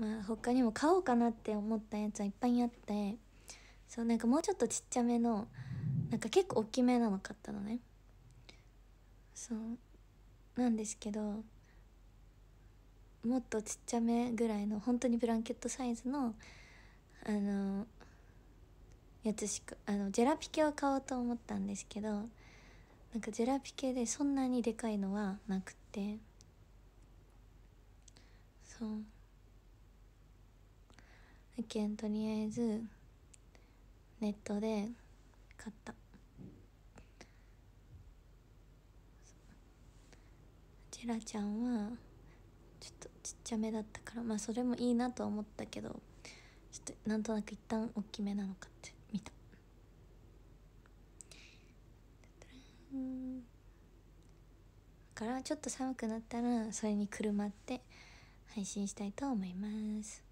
まあ他にも買おうかなって思ったやつはいっぱいあってそうなんかもうちょっとちっちゃめのなんか結構大きめなの買ったのねそうなんですけどもっとちっちゃめぐらいの本当にブランケットサイズのあのやつしかあのジェラピケを買おうと思ったんですけどなんかジェラピケでそんなにでかいのはなくてそう一見とりあえずネットで買ったジェラちゃんはちょっとちっちゃめだったからまあそれもいいなと思ったけどちょっとなんとなく一旦大きめなのかって見ただからちょっと寒くなったらそれにくるまって配信したいと思います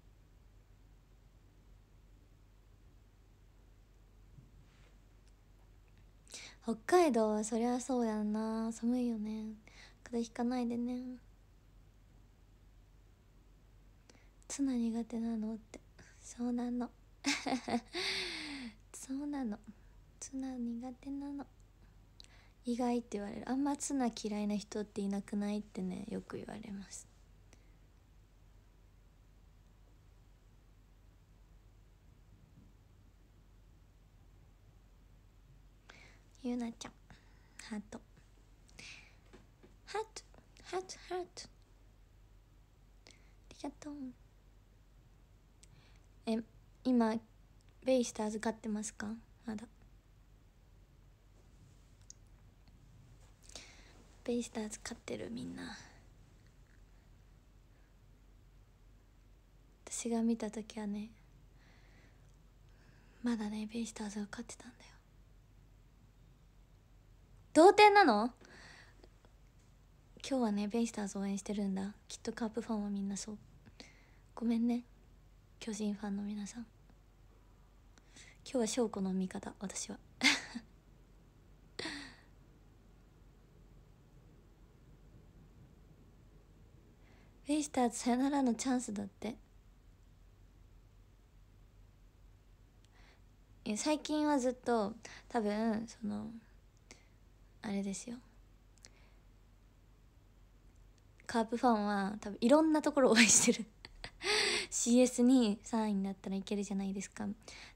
北海道はそりゃそうやんな寒いよね風邪ひかないでねツナ苦手なのってそうなの そうなのツナ苦手なの意外って言われるあんまツナ嫌いな人っていなくないってねよく言われますゆなちゃんハートハートハートハートありがとうえ今ベイして預かってますかまだベイスターズ勝ってるみんな私が見た時はねまだねベイスターズが勝ってたんだよ同点なの今日はねベイスターズ応援してるんだきっとカープファンはみんなそうごめんね巨人ファンの皆さん今日は翔子の味方私は ベイスターズさよならのチャンスだって最近はずっと多分そのあれですよカープファンは多分いろんなところを応援してる CS に3位になったらいけるじゃないですか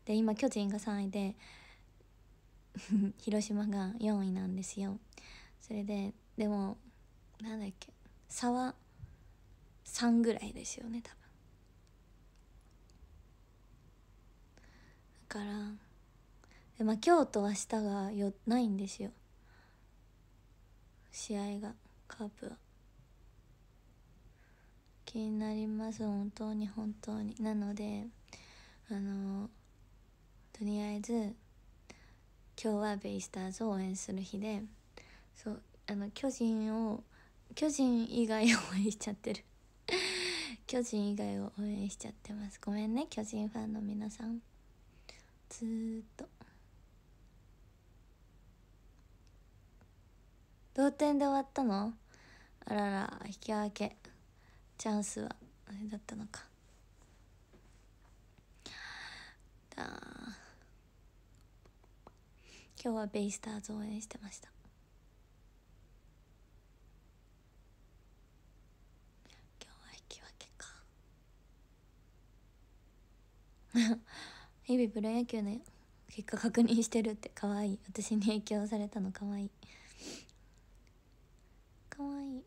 で今巨人が3位で 広島が4位なんですよそれででもなんだっけ差は3ぐらいですよね多分だからまあ今日と明日がよないんですよ試合がカープは気になります本当に本当になのであのとりあえず今日はベイスターズを応援する日でそうあの巨人を巨人以外を応援しちゃってる 巨人以外を応援しちゃってますごめんね巨人ファンの皆さんずっと同点で終わったのあらら引き分けチャンスはあれだったのかだ今日はベイスターズ応援してました今日は引き分けか 日々プロ野球の結果確認してるってかわいい私に影響されたのかわいいかわいい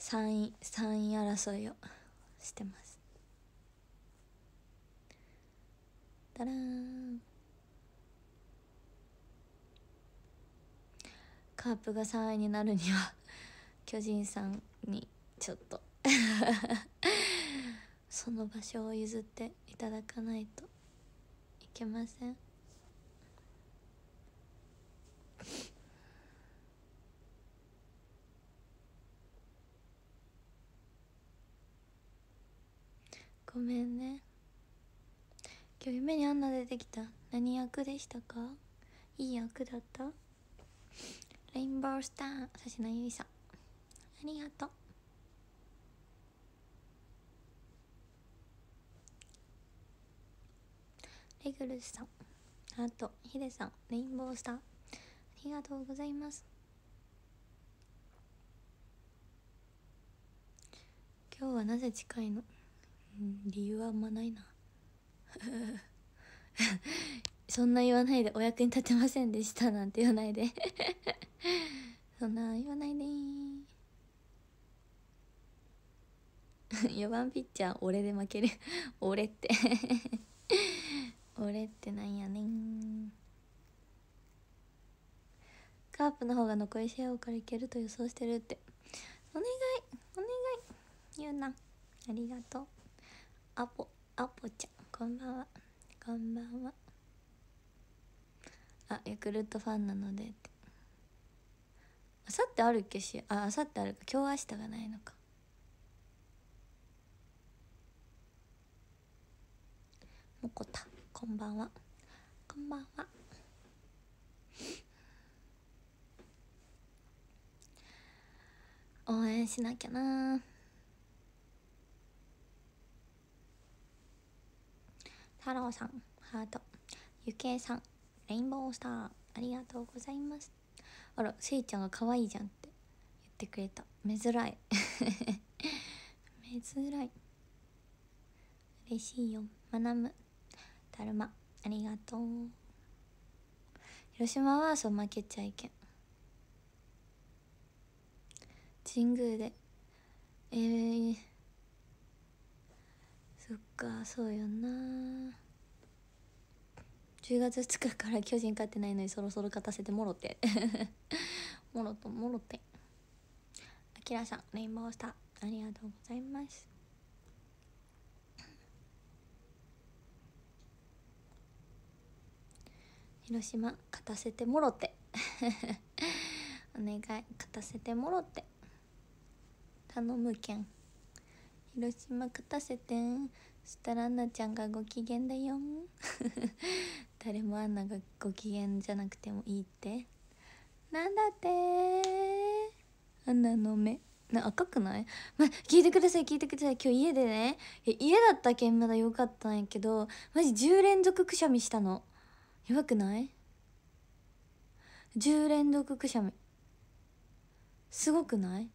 3位三位争いをしてますだらんカープが3位になるには巨人さんにちょっとその場所を譲っていただかないといけませんごめんね今日夢にあんな出てきた何役でしたかいい役だったレインボースター指名ゆいさんありがとうレグルさん、あとヒデさん、レインボースター、ありがとうございます。今日はなぜ近いの、うん、理由はあんまないな。そんな言わないでお役に立てませんでしたなんて言わないで そんな言わないで4番 ピッチャー俺で負ける俺って俺ってなんやねんカープの方が残り試合多からいけると予想してるってお願いお願い言うなありがとうアポアポちゃんこんばんはこんばんはあヤクルトファンなのでってあさってあるっけしああさってあるか今日明日がないのかもこたこんばんはこんばんは応援しなきゃな太郎さんハートゆけいさんレインボースターありがとうございますあらせいちゃんが可愛いじゃんって言ってくれためづらいめづらい嬉しいよ学ぶだるまありがとう広島はそう負けちゃいけん神宮でえー、そっかそうよな10月2日から巨人勝ってないのにそろそろ勝たせてもろて もろともろてあきらさんレインボースターありがとうございます広島勝たせてもろて お願い勝たせてもろて頼むけん広島勝たせてんそしたらアンナちゃんがご機嫌だよ 誰もアンナがご機嫌じゃなくてもいいってなんだってアンナの目な赤くない、ま、聞いてください聞いてください今日家でね家だったけんまだよかったんやけどマジ10連続くしゃみしたの。やばくない ?10 連続くしゃみすごくない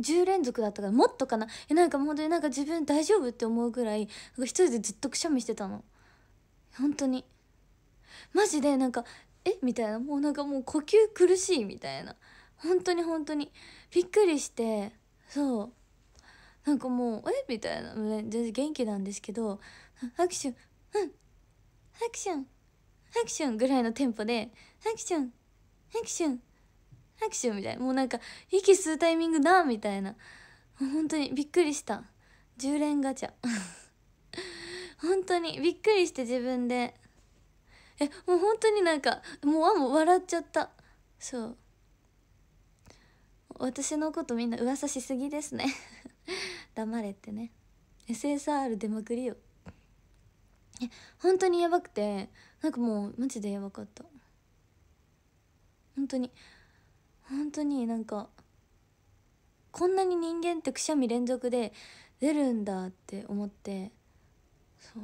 10連続だったからもっとかなえなんか本当になんか自分大丈夫って思うぐらい一人でずっとくしゃみしてたの本当にマジでなんかえみたいなもうなんかもう呼吸苦しいみたいな本当に本当にびっくりしてそうなんかもう「えみたいな全然元気なんですけど「握手うんハクションハクションぐらいのテンポでハクションハクションハクションみたいなもうなんか息吸うタイミングだみたいな本当にびっくりした10連ガチャ 本当にびっくりして自分でえもう本当になんかもうあも笑っちゃったそう私のことみんな噂しすぎですね 黙れってね SSR 出まくりよえ本当にやばくてなんかもうマジでやばかった本当に本当になんかこんなに人間ってくしゃみ連続で出るんだって思ってそう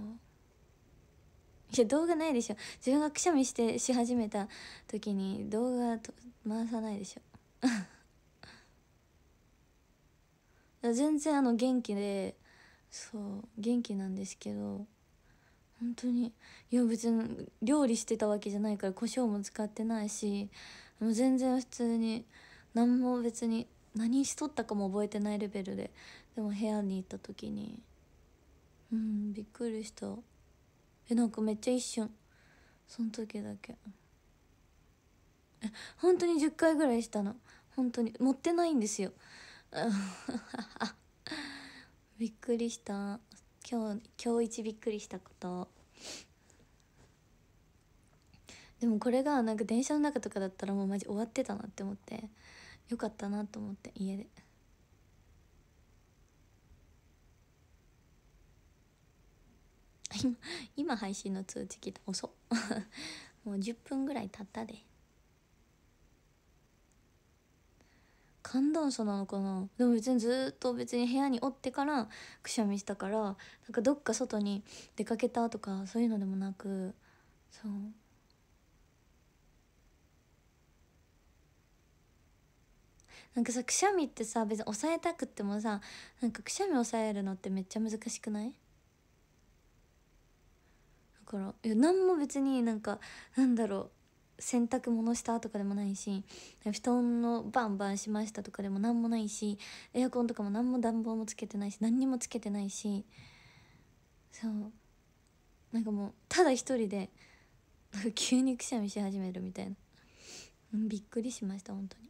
いや動画ないでしょ自分がくしゃみしてし始めた時に動画と回さないでしょ 全然あの元気でそう元気なんですけど本当にいや別に料理してたわけじゃないから胡椒も使ってないしもう全然普通に何も別に何しとったかも覚えてないレベルででも部屋に行った時にうんびっくりしたえなんかめっちゃ一瞬その時だけえ本当に10回ぐらいしたの本当に持ってないんですよ びっくりした今日今日一びっくりしたことでもこれがなんか電車の中とかだったらもうマジ終わってたなって思ってよかったなと思って家で。今今配信の通知来た遅 もう10分ぐらい経ったで寒暖差なのかなでも別にずっと別に部屋におってからくしゃみしたからなんかどっか外に出かけたとかそういうのでもなくそうなんかさくしゃみってさ別に抑えたくってもさなんかくしゃみ抑えるのってめっちゃ難しくないだからいや何も別になんかなんだろう洗濯物したとかでもないし布団のバンバンしましたとかでも何もないしエアコンとかも何も暖房もつけてないし何にもつけてないしそうなんかもうただ一人でなんか急にくしゃみし始めるみたいなびっくりしました本当に。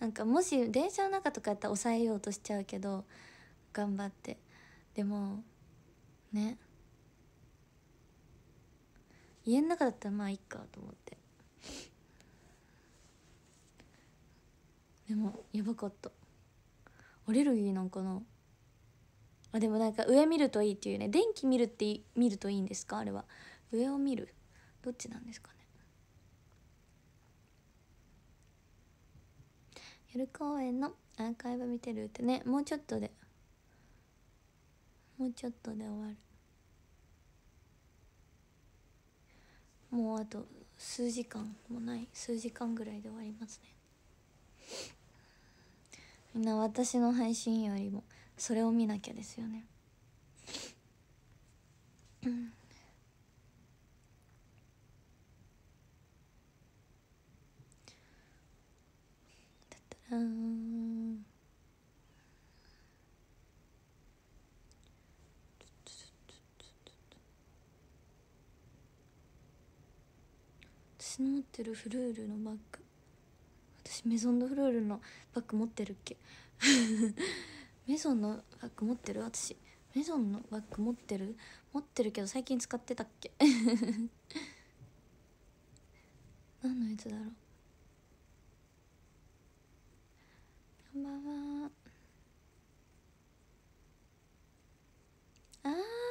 なんかもし電車の中とかやったら抑えようとしちゃうけど頑張ってでもね家の中だったらまあいいかと思ってでもやばかったアレルギーなんかなあでもなんか上見るといいっていうね電気見るって見るといいんですかあれは上を見るどっちなんですかね夜公演のアーカイブ見てるってねもうちょっとでもうちょっとで終わるもうあと数時間もない数時間ぐらいで終わりますねみんな私の配信よりもそれを見なきゃですよねだったら私の持ってるフルールのバッグ私メゾンドフルールのバッグ持ってるっけ メゾンのバッグ持ってる私メゾンのバッグ持ってる持ってるけど最近使ってたっけ 何のやつだろうこんばんは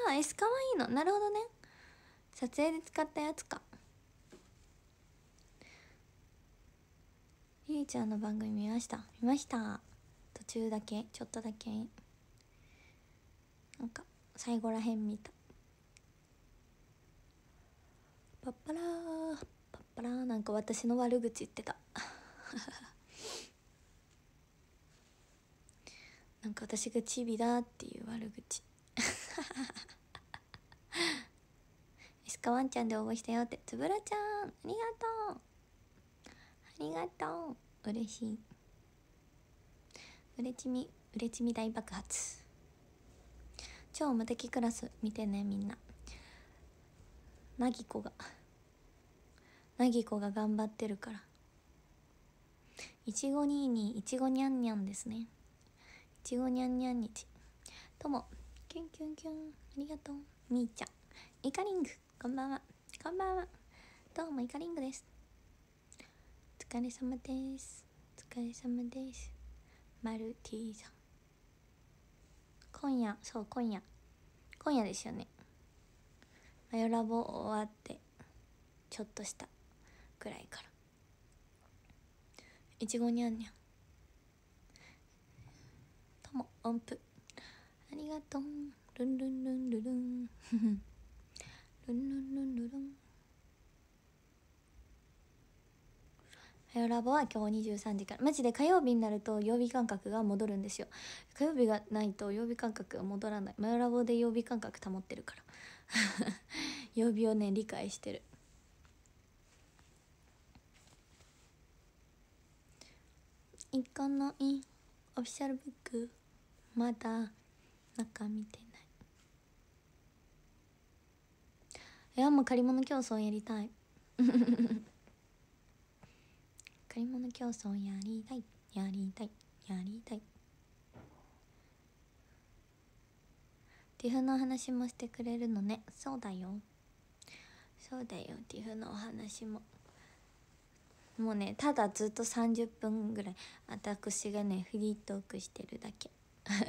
あー S かわいいのなるほどね撮影で使ったやつかゆいちゃんの番組見ました見ました途中だけちょっとだけなんか最後らへん見たパッパラーパッパラーなんか私の悪口言ってた なんか私がチビだっていう悪口 エスカワンちゃんで応募したよってつぶらちゃんありがとうりがとう嬉しいうれちみうれちみ大爆発超無敵クラス見てねみんななぎこがなぎこが頑張ってるからいちごにいにいちごにゃんにゃんですねいちごにゃんにゃんにちともキュンキュンキュンありがとうみーちゃんイカリングこんばんはこんばんはどうもイカリングです疲れ様ですお疲れ様ですマルティさん今夜そう今夜今夜ですよねマヨラボ終わってちょっとしたくらいからいちごにゃんにゃんとも音符ありがとうルンルンルンルルン ルンルンルンルルン火曜ラボは今日23時からマジで火曜日になると曜日感覚が戻るんですよ火曜日がないと曜日感覚が戻らないマヨラボで曜日感覚保ってるから 曜日をね理解してる一かのインオフィシャルブックまだ中見てないいやもう借り物競争やりたい借り物競争やりたいやりたいやりたいティフのお話もしてくれるのねそうだよそうだよティフのお話ももうねただずっと30分ぐらい私がねフリートークしてるだけ フ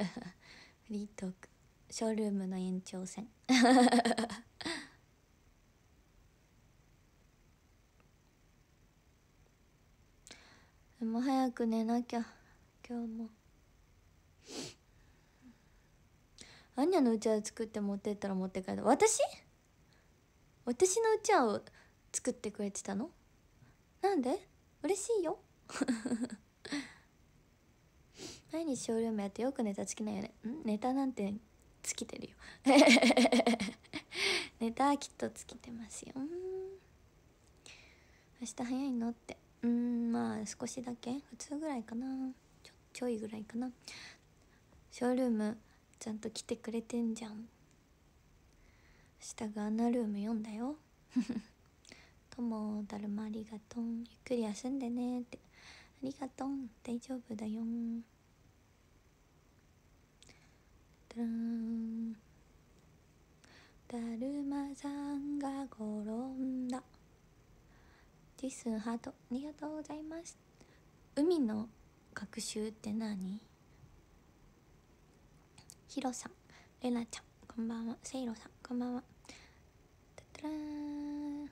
リートークショールームの延長戦 でも早く寝なきゃ今日もアンニャのうちわ作って持ってったら持って帰った私私のうちわを作ってくれてたのなんで嬉しいよ 毎日ショールームやってよくネタつきないよねんネタなんて尽きてるよ ネタきっと尽きてますよ明日早いのってうんまあ少しだけ普通ぐらいかなちょちょいぐらいかなショールームちゃんと来てくれてんじゃん下がアナルーム読んだよとも だるまありがとうゆっくり休んでねってありがとう大丈夫だよだるだるまさんが転んだリスンハートありがとうございます海の学習って何ヒロさんレナちゃんこんばんはセイロさんこんばんはタたらー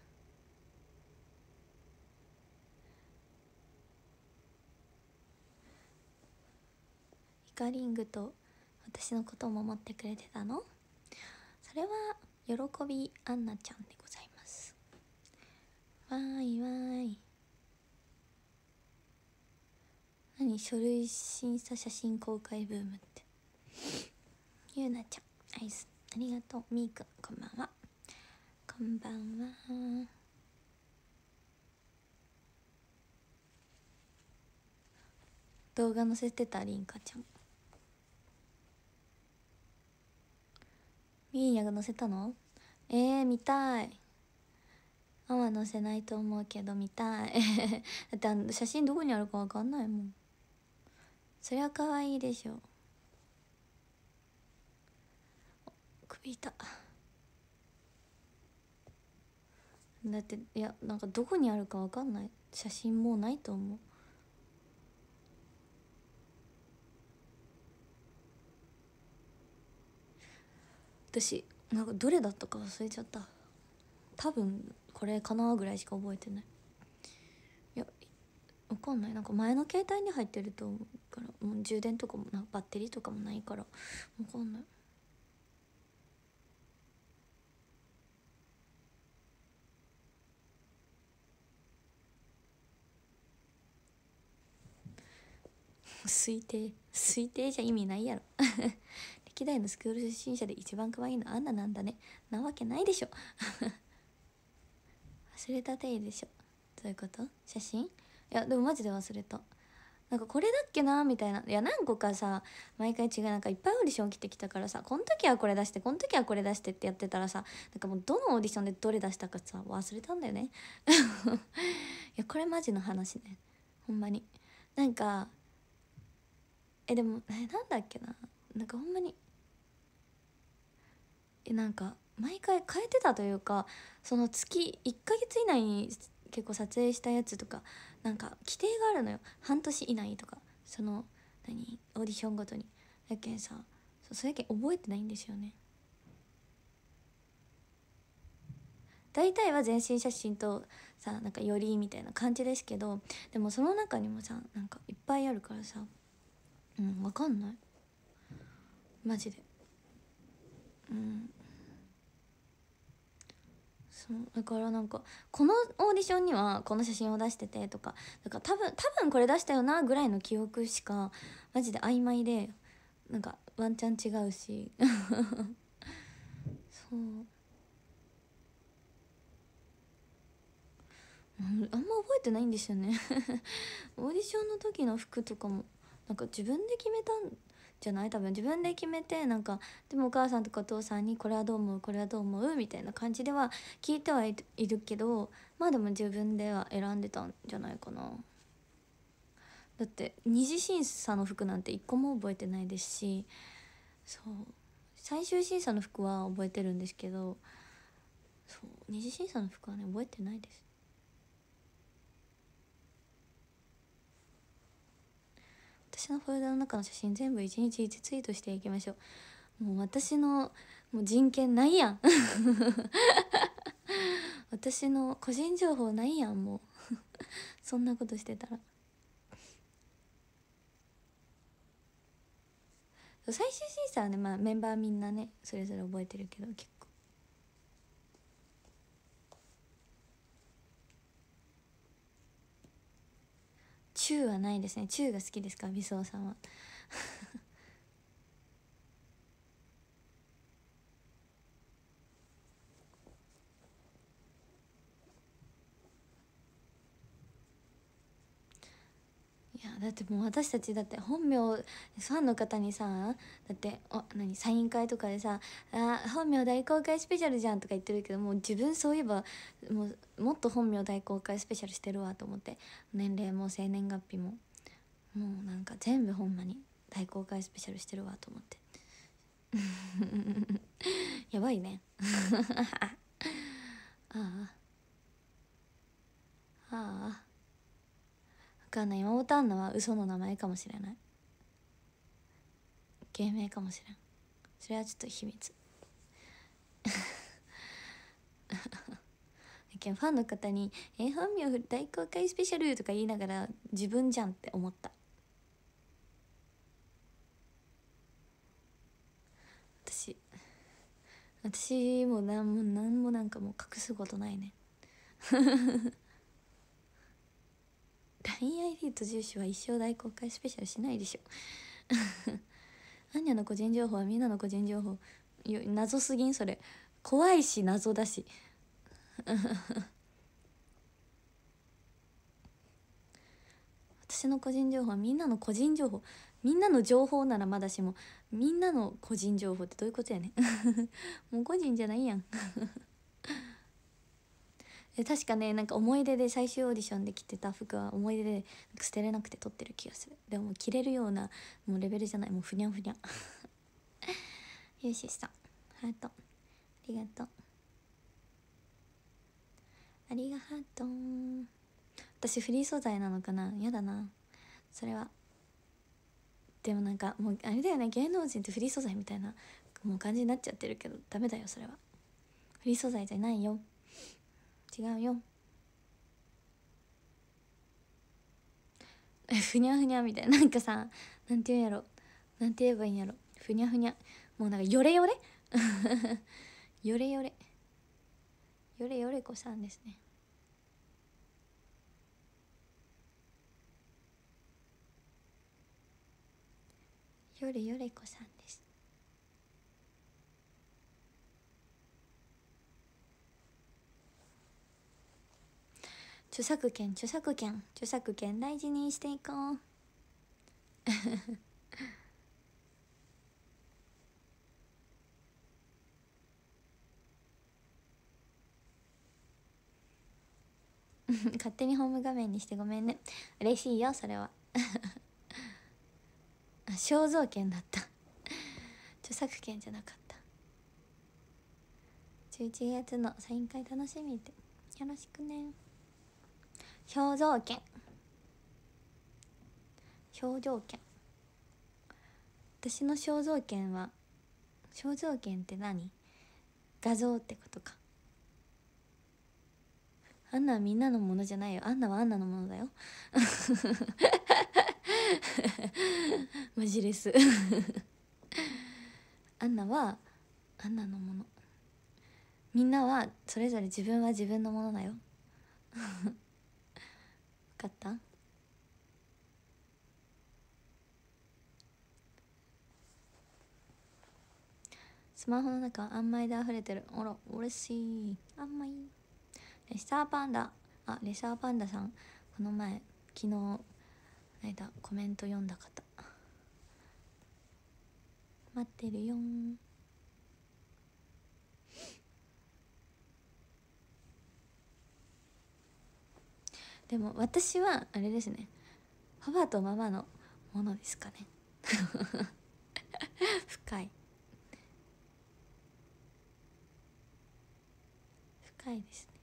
カリングと私のことも守ってくれてたのそれは喜びアンナちゃんでわいわい何書類審査写真公開ブームってゆうなちゃんアイスありがとうみーくんこんばんはこんばんは動画載せてたりんかちゃんみーやが載せたのえー、見たいは載せないと思うけど見たい だってあの写真どこにあるか分かんないもんそりゃ可愛いでしょ首痛だっていやなんかどこにあるか分かんない写真もうないと思う私なんかどれだったか忘れちゃった多分これかなぐらいしか覚えてないいやわかんないなんか前の携帯に入ってると思うからもう充電とかもなバッテリーとかもないからわかんない推定推定じゃ意味ないやろ 歴代のスクール出身者で一番可愛いのアンナなんだねなわけないでしょれたていでしょどういうこと写真いやでもマジで忘れたなんかこれだっけなみたいないや何個かさ毎回違うなんかいっぱいオーディション来てきたからさこの時はこれ出してこの時はこれ出してってやってたらさなんかもうどのオーディションでどれ出したかさ忘れたんだよね いやこれマジの話ねほんまになんかえでもえなんだっけななんかほんまにえなんか毎回変えてたというかその月1ヶ月以内に結構撮影したやつとかなんか規定があるのよ半年以内とかその何オーディションごとにだけさそれだけ覚えてないんですよね大体は全身写真とさなんかよりみたいな感じですけどでもその中にもさなんかいっぱいあるからさうん分かんないマジでうんそうだからなんかこのオーディションにはこの写真を出しててとかだから多分多分これ出したよなぐらいの記憶しかマジで曖昧でなんかワンチャン違うし そうあんま覚えてないんですよね オーディションの時の服とかもなんか自分で決めたんじゃない多分自分で決めてなんかでもお母さんとかお父さんにこれはどう思うこれはどう思うみたいな感じでは聞いてはいるけどまあでも自分では選んでたんじゃないかな。だって二次審査の服なんて一個も覚えてないですしそう最終審査の服は覚えてるんですけどそう二次審査の服はね覚えてないです私のフォルダの中の写真全部一日一ツイートしていきましょうもう私のもう人権ないやん 私の個人情報ないやんもう そんなことしてたら最終審査はね、まあ、メンバーみんなねそれぞれ覚えてるけど結中はないですね中が好きですかみそさんはいやだってもう私たちだって本名ファンの方にさだってお何サイン会とかでさ「あ本名大公開スペシャルじゃん」とか言ってるけどもう自分そういえばもうもっと本名大公開スペシャルしてるわと思って年齢も生年月日ももうなんか全部ほんまに大公開スペシャルしてるわと思って やばいね ああああかんないマモタンナは嘘の名前かもしれない芸名かもしれんそれはちょっと秘密 ファンの方に「え本名大公開スペシャル」とか言いながら自分じゃんって思った私私も何も何もなんかもう隠すことないね LINEID と住所は一生大公開スペシャルしないでしょ アンニャの個人情報はみんなの個人情報謎すぎんそれ怖いし謎だし 私の個人情報はみんなの個人情報みんなの情報ならまだしもみんなの個人情報ってどういうことやね もう個人じゃないやんで確かねなんか思い出で最終オーディションで着てた服は思い出で捨てれなくて撮ってる気がするでも着れるようなもうレベルじゃないもうふにゃふにゃ よしさんハートありがとうありがとう私フリー素材なのかなやだなそれはでもなんかもうあれだよね芸能人ってフリー素材みたいなもう感じになっちゃってるけどダメだよそれはフリー素材じゃないよ違うよ ふにゃふにゃみたいななんかさなんて言うんやろなんて言えばいいんやろふにゃふにゃもうなんかヨレヨレ ヨレヨレヨレヨレ子さんですねヨレヨレ子さんです著作権著作権著作権大事にしていこう勝手にホーム画面にしてごめんね嬉しいよそれはあ肖像権だった著作権じゃなかった11月のサイン会楽しみでてよろしくね表情権。表情券私の肖像権は肖像権って何画像ってことかあんなはみんなのものじゃないよあんなはあんなのものだよ マジレスあんなはあんなのものみんなはそれぞれ自分は自分のものだよかったスマホの中あんまいで溢れてるあら嬉しいあんまいレッサーパンダあレッサーパンダさんこの前昨日間コメント読んだ方待ってるよんでも私はあれですねパパとママのものですかね 深い深いですね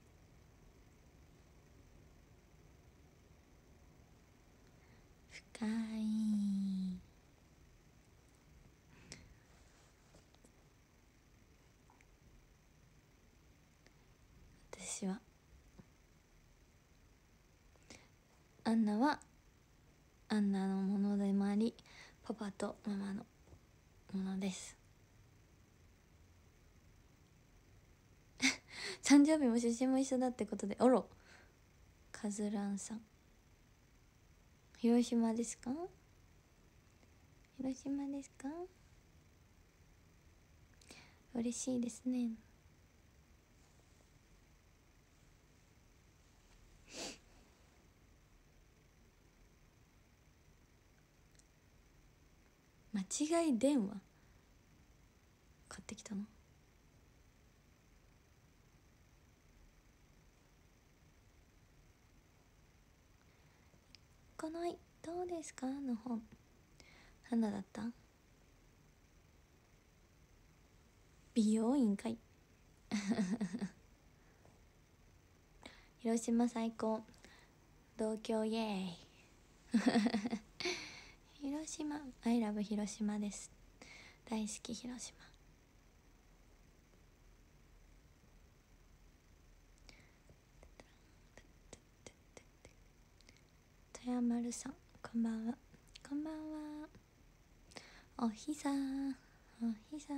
深い私はアンナはアンナのものでもありパパとママのものです 誕生日も出身も一緒だってことでおろカズランさん広島ですか広島ですか嬉しいですね間違い電話買ってきたのこの「いどうですかの本花だった美容院かい 広島最高同郷イエーイ広島アイラブ広島です大好き広島富山るさんこんばんはこんばんはおひさおひさ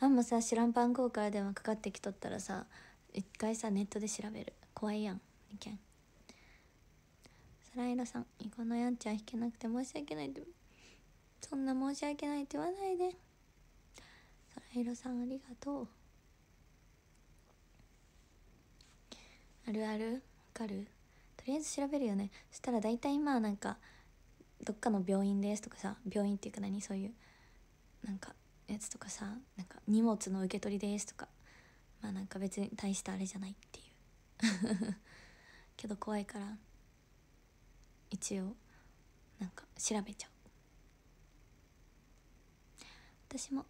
あんまさ知らん番号から電話かかってきとったらさ一回さネットで調べる怖いやんいけんライラさん、イカのやんちゃん弾けなくて申し訳ないって。そんな申し訳ないって言わないで。サライロさん、ありがとう。あるあるわかるとりあえず調べるよね。そしたら大体今なんか、どっかの病院ですとかさ、病院っていうか何そういう、なんか、やつとかさ、なんか荷物の受け取りですとか、まあなんか別に大したあれじゃないっていう。けど怖いから一応なんか調べちゃう私も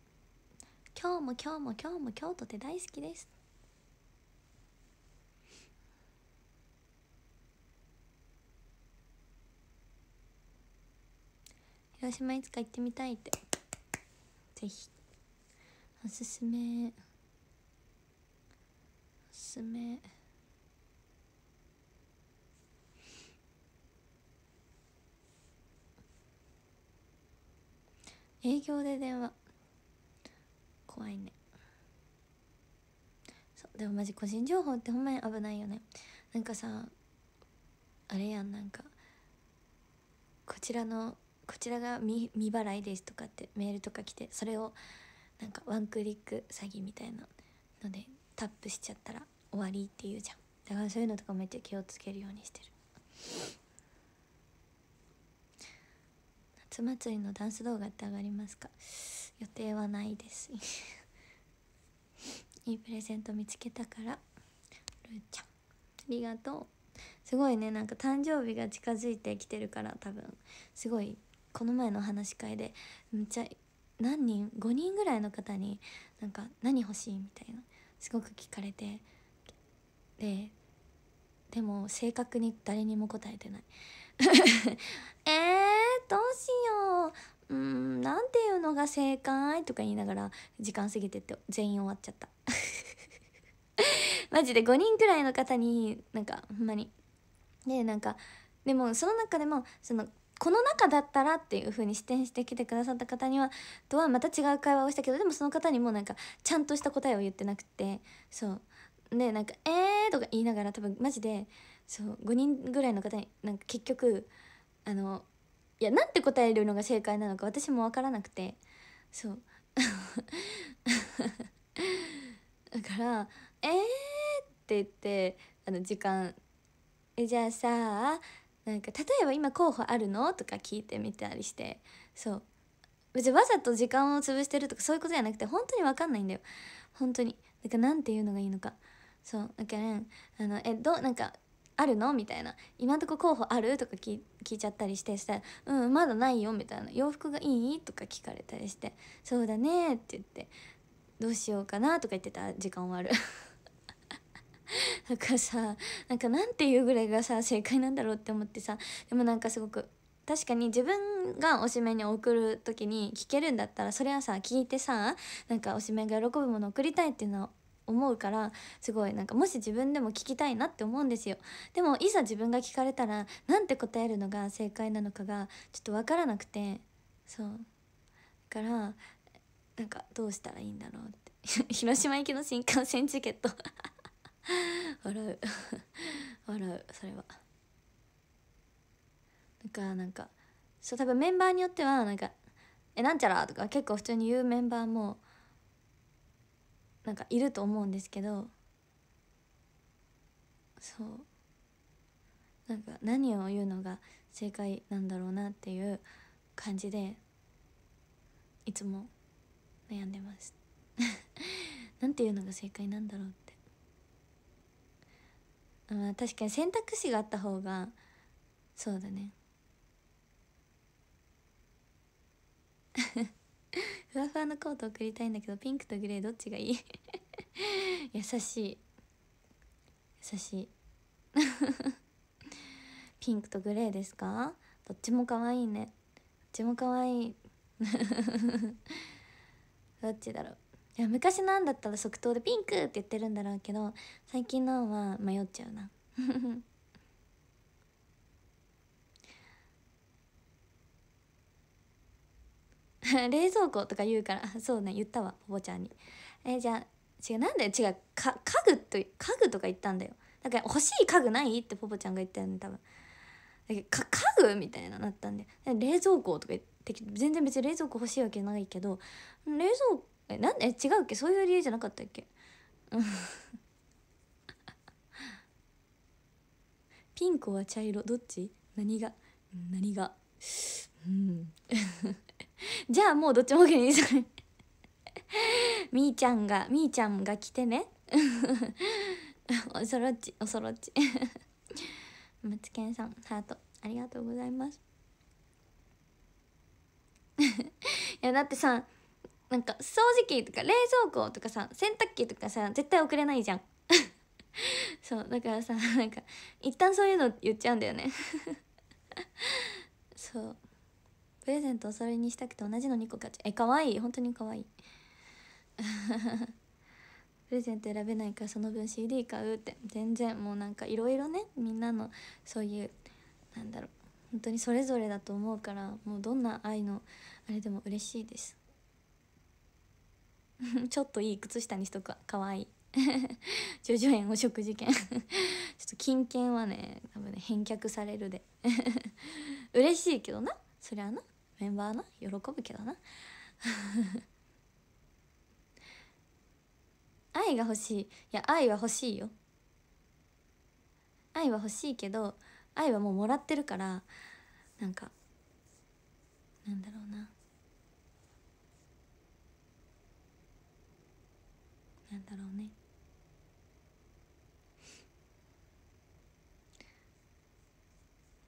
今日も今日も今日も京都って大好きです広島いつか行ってみたいってぜひおすすめおすすめ営業で電話怖いねそうでもマジ個人情報ってほんまに危ないよねなんかさあれやんなんかこちらのこちらが未未払いですとかってメールとか来てそれをなんかワンクリック詐欺みたいなのでタップしちゃったら終わりっていうじゃんだからそういうのとかめっちゃ気をつけるようにしてる夏祭りのダンス動画って上がりますか予定はないです いいプレゼント見つけたからるーちゃんありがとうすごいねなんか誕生日が近づいてきてるから多分すごいこの前の話し会でめっちゃ何人5人ぐらいの方になんか何欲しいみたいなすごく聞かれてででも正確に誰にも答えてない えーどうしよううんなんていうのが正解とか言いながら時間過ぎてって全員終わっちゃった マジで5人くらいの方になんかほんまにでなんかでもその中でもそのこの中だったらっていう風に視点してきてくださった方にはとはまた違う会話をしたけどでもその方にもなんかちゃんとした答えを言ってなくてそうでなんか「えー」とか言いながら多分マジでそう5人ぐらいの方になんか結局あのいやなんて答えるのが正解なのか私も分からなくてそう だから「えー!」って言ってあの時間えじゃあさなんか例えば今候補あるのとか聞いてみたりしてそう別にわざと時間を潰してるとかそういうことじゃなくて本当に分かんないんだよ本当にだから何て言うのがいいのかそうだから、ね、あのえどなんかあるのみたいな今んとこ候補あるとか聞いちゃったりしてしたら「うんまだないよ」みたいな「洋服がいい?」とか聞かれたりして「そうだね」って言って「どうしようかな」とか言ってた時間終わるなんかさなんかなんていうぐらいがさ正解なんだろうって思ってさでもなんかすごく確かに自分がおしめに送る時に聞けるんだったらそれはさ聞いてさなんかおしめが喜ぶもの送りたいっていうのは思うからすごいなんかもし自分でも聞きたいなって思うんですよでもいざ自分が聞かれたらなんて答えるのが正解なのかがちょっと分からなくてそうだからなんかどうしたらいいんだろうって 広島行きの新幹線チケット 笑う 笑うそれはなんかなんかそう多分メンバーによってはなんか「えなんちゃら」とか結構普通に言うメンバーもなんかいると思うんですけどそうなんか何を言うのが正解なんだろうなっていう感じでいつも悩んでます なんて言うのが正解なんだろうってまあ確かに選択肢があった方がそうだね ふわふわのコート送りたいんだけどピンクとグレーどっちがいい 優しい優しい ピンクとグレーですかどっちも可愛いねどっちも可愛い どっちだろういや昔なんだったら即答で「ピンク!」って言ってるんだろうけど最近のは迷っちゃうな 冷蔵庫とか言うから そうね言ったわぽぼちゃんにえー、じゃあ違うなんだよ違うか家具と家具とか言ったんだよだから欲しい家具ないってぽぽちゃんが言ったよね多分だけか家具みたいななったんで冷蔵庫とか言って全然別に冷蔵庫欲しいわけないけど冷蔵庫えなんで違うっけそういう理由じゃなかったっけ ピンクは茶色どっち何が何がうん じゃあもうどっちも OK にする みーちゃんがみーちゃんが来てね おそろっちおそろっちマツケンさんハートありがとうございますいやだってさなんか掃除機とか冷蔵庫とかさ洗濯機とかさ絶対送れないじゃんそうだからさなんか一旦そういうの言っちゃうんだよねそうプレゼントお揃いにしたくて同じの2個買っちゃえかわいい本当にかわいい プレゼント選べないからその分 CD 買うって全然もうなんかいろいろねみんなのそういうなんだろう本当にそれぞれだと思うからもうどんな愛のあれでも嬉しいです ちょっといい靴下にしとくかわいい叙々苑お食事券 ちょっと金券はね多分ね返却されるで嬉しいけどなそりゃなメンバーな喜ぶけどな 愛が欲しいいや愛は欲しいよ愛は欲しいけど愛はもうもらってるからなんかなんだろうななんだろうね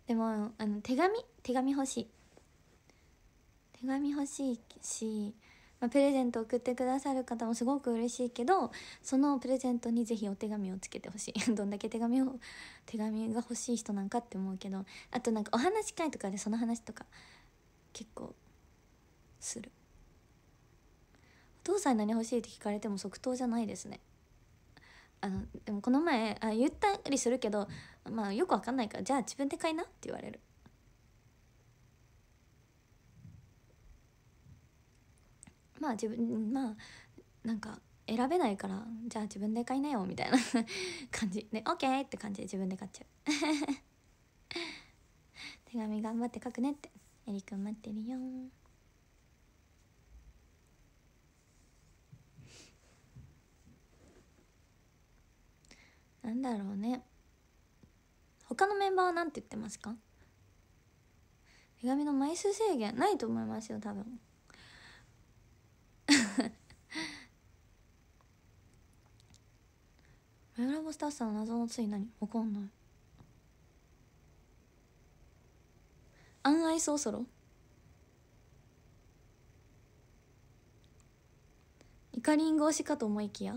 でもあの手紙手紙欲しい手紙欲しいし、まあ、プレゼント送ってくださる方もすごく嬉しいけどそのプレゼントにぜひお手紙をつけてほしい どんだけ手紙を手紙が欲しい人なんかって思うけどあとなんかお話会とかでその話とか結構するお父さん何欲しいって聞かれても即答じゃないですねあのでもこの前あ言ったりするけどまあよくわかんないからじゃあ自分で買いなって言われるまあ自分まあなんか選べないからじゃあ自分で買いなよみたいな 感じで OK って感じで自分で買っちゃう 手紙頑張って書くねってえりくん待ってるよなんだろうね他のメンバーは何て言ってますか手紙の枚数制限ないと思いますよ多分ウブラボスタッフさんの謎のつい何わかんない案愛そろそろイカリン推しかと思いきや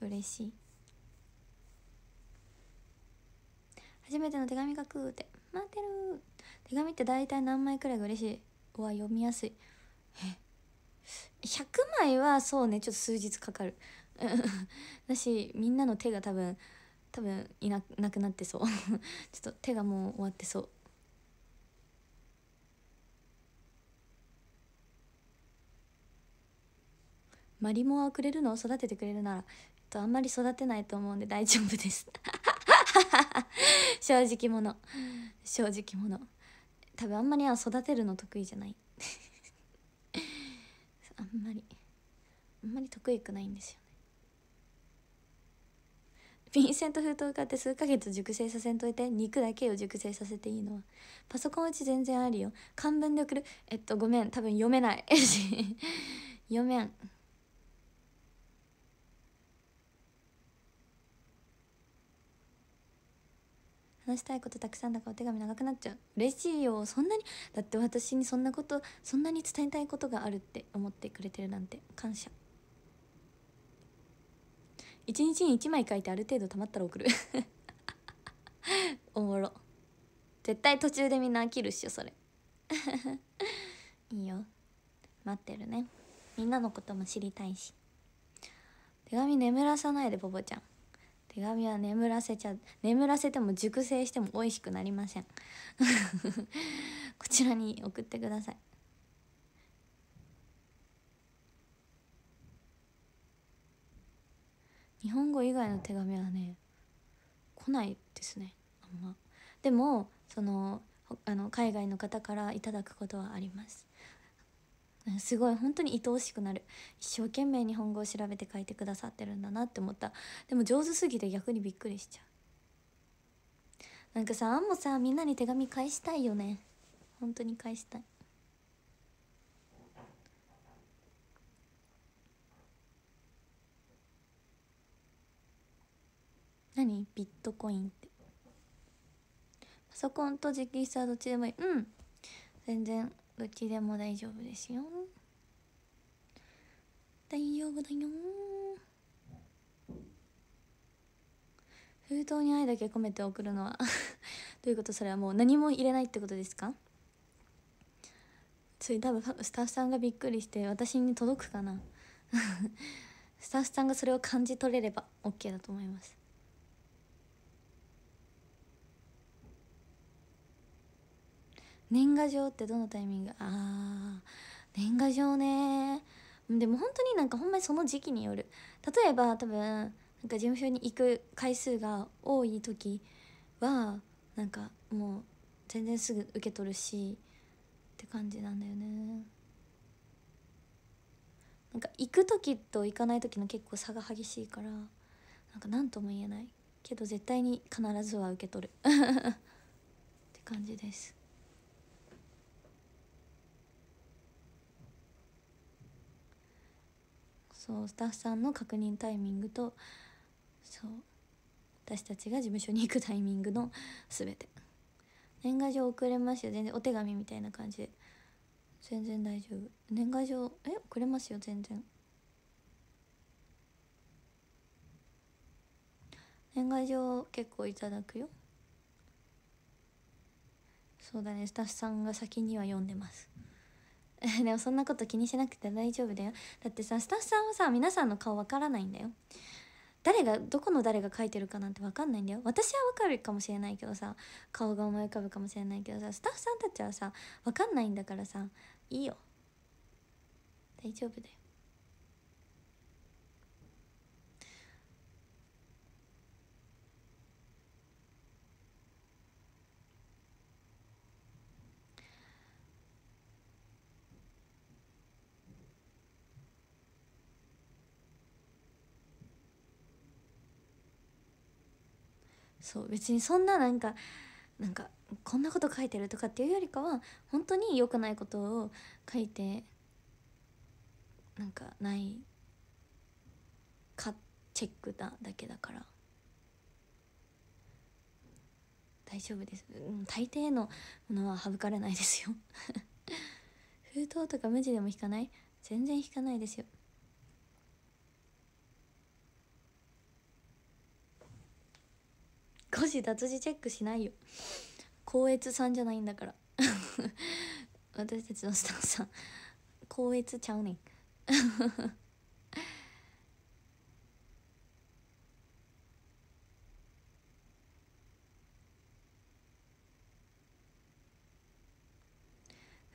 嬉しい初めての手紙書くって待ってる手紙って大体何枚くらいが嬉しいわ読みやすいえ100枚はそうねちょっと数日かかるだし みんなの手が多分多分いななくなってそう ちょっと手がもう終わってそうマリモはくれるの育ててくれるなら、っと、あんまり育てないと思うんで大丈夫です 正直者正直者多分あんまり育てるの得意じゃないあんまりあんまり得意くないんですよねヴィンセント封筒買って数ヶ月熟成させんといて肉だけを熟成させていいのはパソコンうち全然あるよ漢文で送るえっとごめん多分読めない 読めん話したいことたくさんだからお手紙長くなっちゃう嬉しいよそんなにだって私にそんなことそんなに伝えたいことがあるって思ってくれてるなんて感謝1日に1枚書いてある程度たまったら送る おもろ絶対途中でみんな飽きるっしょそれ いいよ待ってるねみんなのことも知りたいし手紙眠らさないでぽぽちゃん手紙は眠らせちゃ眠らせても熟成しても美味しくなりません こちらに送ってください日本語以外の手紙はね来ないですねあんまでもそのあの海外の方からいただくことはありますすごい本当に愛おしくなる一生懸命日本語を調べて書いてくださってるんだなって思ったでも上手すぎて逆にびっくりしちゃうなんかさあんもさみんなに手紙返したいよね本当に返したい何ビットコインってパソコンと直筆はどっちでもいいうん全然どっちでも大丈夫ですよ大丈夫だよ封筒に愛だけ込めて送るのは どういうことそれはもう何も入れないってことですかそれ多分スタッフさんがびっくりして私に届くかな スタッフさんがそれを感じ取れれば OK だと思います年賀状ってどのタイミングあー年賀状ねでも本当になんかほんまにその時期による例えば多分なんか事務所に行く回数が多い時はなんかもう全然すぐ受け取るしって感じなんだよねなんか行く時と行かない時の結構差が激しいからなんか何とも言えないけど絶対に必ずは受け取る って感じですそうスタッフさんの確認タイミングとそう私たちが事務所に行くタイミングの全て年賀状遅れますよ全然お手紙みたいな感じで全然大丈夫年賀状え遅れますよ全然年賀状結構いただくよそうだねスタッフさんが先には読んでます、うん でもそんなこと気にしなくて大丈夫だよだってさスタッフさんはさ皆さんの顔わからないんだよ誰がどこの誰が描いてるかなんて分かんないんだよ私は分かるかもしれないけどさ顔が思い浮かぶかもしれないけどさスタッフさんたちはさ分かんないんだからさいいよ大丈夫だよそう別にそんななんかなんかこんなこと書いてるとかっていうよりかは本当に良くないことを書いてなんかないかチェックだだけだから大丈夫です、大抵のものは省かれないですよ 封筒とか無地でも引かない全然引かないですよ少し脱字チェックしないよ光悦さんじゃないんだから 私たちのスタッフさん光悦ちゃうねん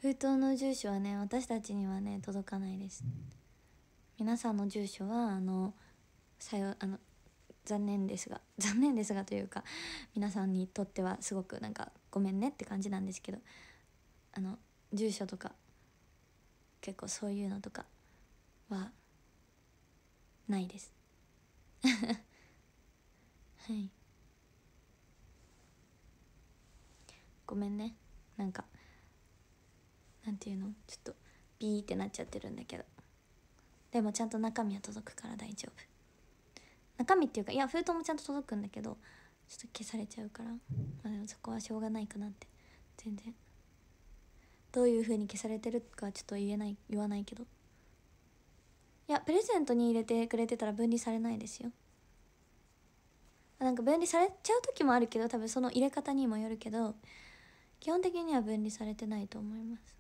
封筒の住所はね私たちにはね届かないです皆さんの住所はあのさよあの残念ですが 残念ですがというか皆さんにとってはすごくなんかごめんねって感じなんですけどあの住所とか結構そういうのとかはないです はいごめんねなんかなんていうのちょっとビーってなっちゃってるんだけどでもちゃんと中身は届くから大丈夫中身っていうかいや封筒もちゃんと届くんだけどちょっと消されちゃうから、まあ、でもそこはしょうがないかなって全然どういう風に消されてるかはちょっと言えない言わないけどいやプレゼントに入れてくれてたら分離されないですよなんか分離されちゃう時もあるけど多分その入れ方にもよるけど基本的には分離されてないと思います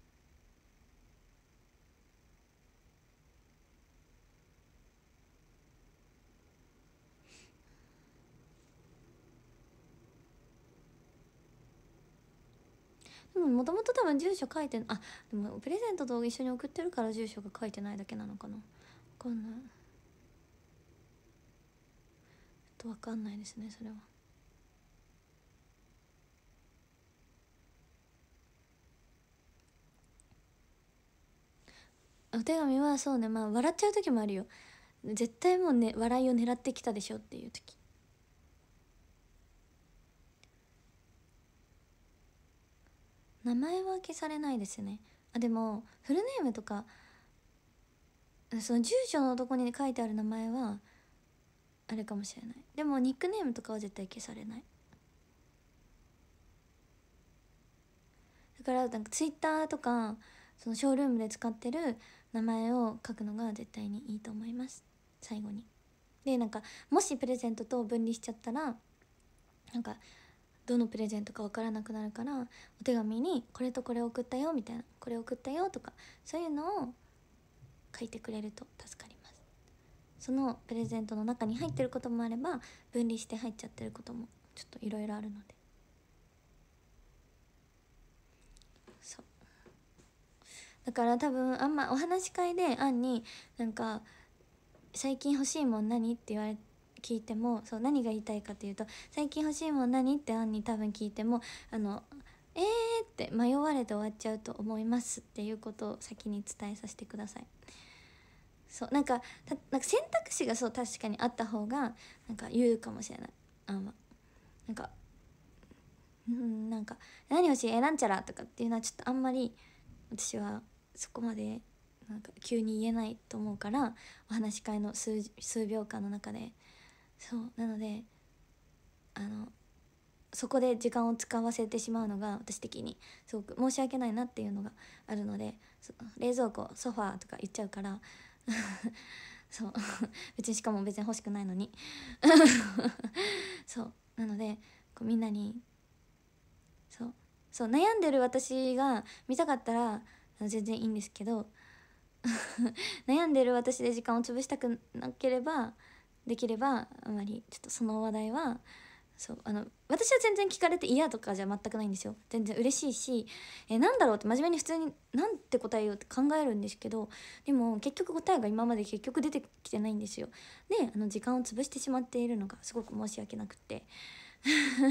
もともと多分住所書いてあでもプレゼントと一緒に送ってるから住所が書いてないだけなのかな分かんないと分かんないですねそれは。お手紙はそうねまあ笑っちゃう時もあるよ絶対もうね笑いを狙ってきたでしょっていう時名前は消されないですねあでもフルネームとかその住所のとこに書いてある名前はあれかもしれないでもニックネームとかは絶対消されないだからなんかツイッターとかそのショールームで使ってる名前を書くのが絶対にいいと思います最後にでなんかもしプレゼントと分離しちゃったらなんかどのプレゼントか分からなくなるからお手紙にこれとこれ送ったよみたいなこれ送ったよとかそういうのを書いてくれると助かりますそのプレゼントの中に入ってることもあれば分離して入っちゃってることもちょっといろいろあるのでそうだから多分あんまお話し会でアンになんか「最近欲しいもん何?」って言われて聞いてもそう何が言いたいかというと「最近欲しいもん何?」ってアンに多分聞いても「あのえー!」って迷われて終わっちゃうと思いますっていうことを先に伝えさせてください。そうなんかなんか選択肢がそう確かにあった方がなんか言うかもしれないあんまなんかうんなんか「何欲しいえなんちゃら」とかっていうのはちょっとあんまり私はそこまでなんか急に言えないと思うからお話し会の数数秒間の中でそうなのであのそこで時間を使わせてしまうのが私的にすごく申し訳ないなっていうのがあるので冷蔵庫ソファーとか言っちゃうから そう別にしかも別に欲しくないのに そうなのでこうみんなにそうそう悩んでる私が見たかったら全然いいんですけど 悩んでる私で時間を潰したくなければできればあまりちょっとその話題はそうあの私は全然聞かれて嫌とかじゃ全くないんですよ全然嬉しいしえなんだろうって真面目に普通になんて答えようって考えるんですけどでも結局答えが今まで結局出てきてないんですよであの時間を潰してしまっているのがすごく申し訳なくて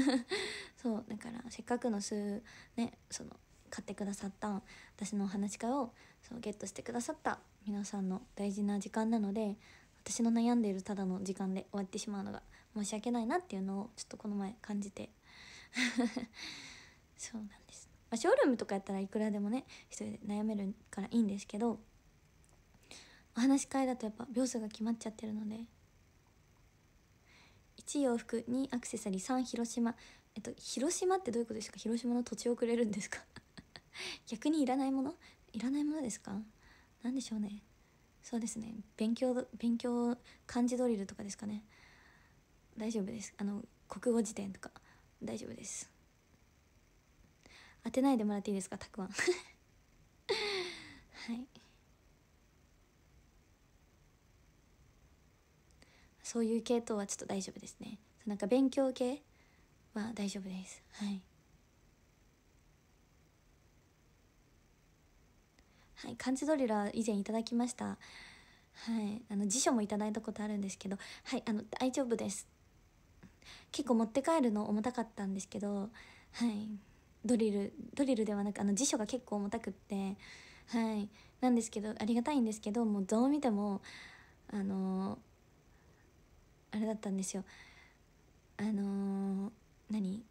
そうだからせっかくの数ねその買ってくださった私のお話会をそうゲットしてくださった皆さんの大事な時間なので私の悩んでいるただの時間で終わってしまうのが申し訳ないなっていうのをちょっとこの前感じて そうなんです、まあ、ショールームとかやったらいくらでもね一人で悩めるからいいんですけどお話し会だとやっぱ秒数が決まっちゃってるので1洋服2アクセサリー3広島えっと広島ってどういうことですか広島の土地をくれるんですか 逆にいらないものいらないものですか何でしょうねそうですね勉強勉強漢字ドリルとかですかね大丈夫ですあの国語辞典とか大丈夫です当てないでもらっていいですかたくあん はいそういう系統はちょっと大丈夫ですねなんか勉強系は大丈夫ですはいはい、漢字ドリルは以前いただきました。はい、あの辞書もいただいたことあるんですけど、はい、あの大丈夫です。結構持って帰るの重たかったんですけど、はい、ドリルドリルではなくあの辞書が結構重たくって、はい、なんですけどありがたいんですけど、もうどう見てもあのー、あれだったんですよ。あのー、何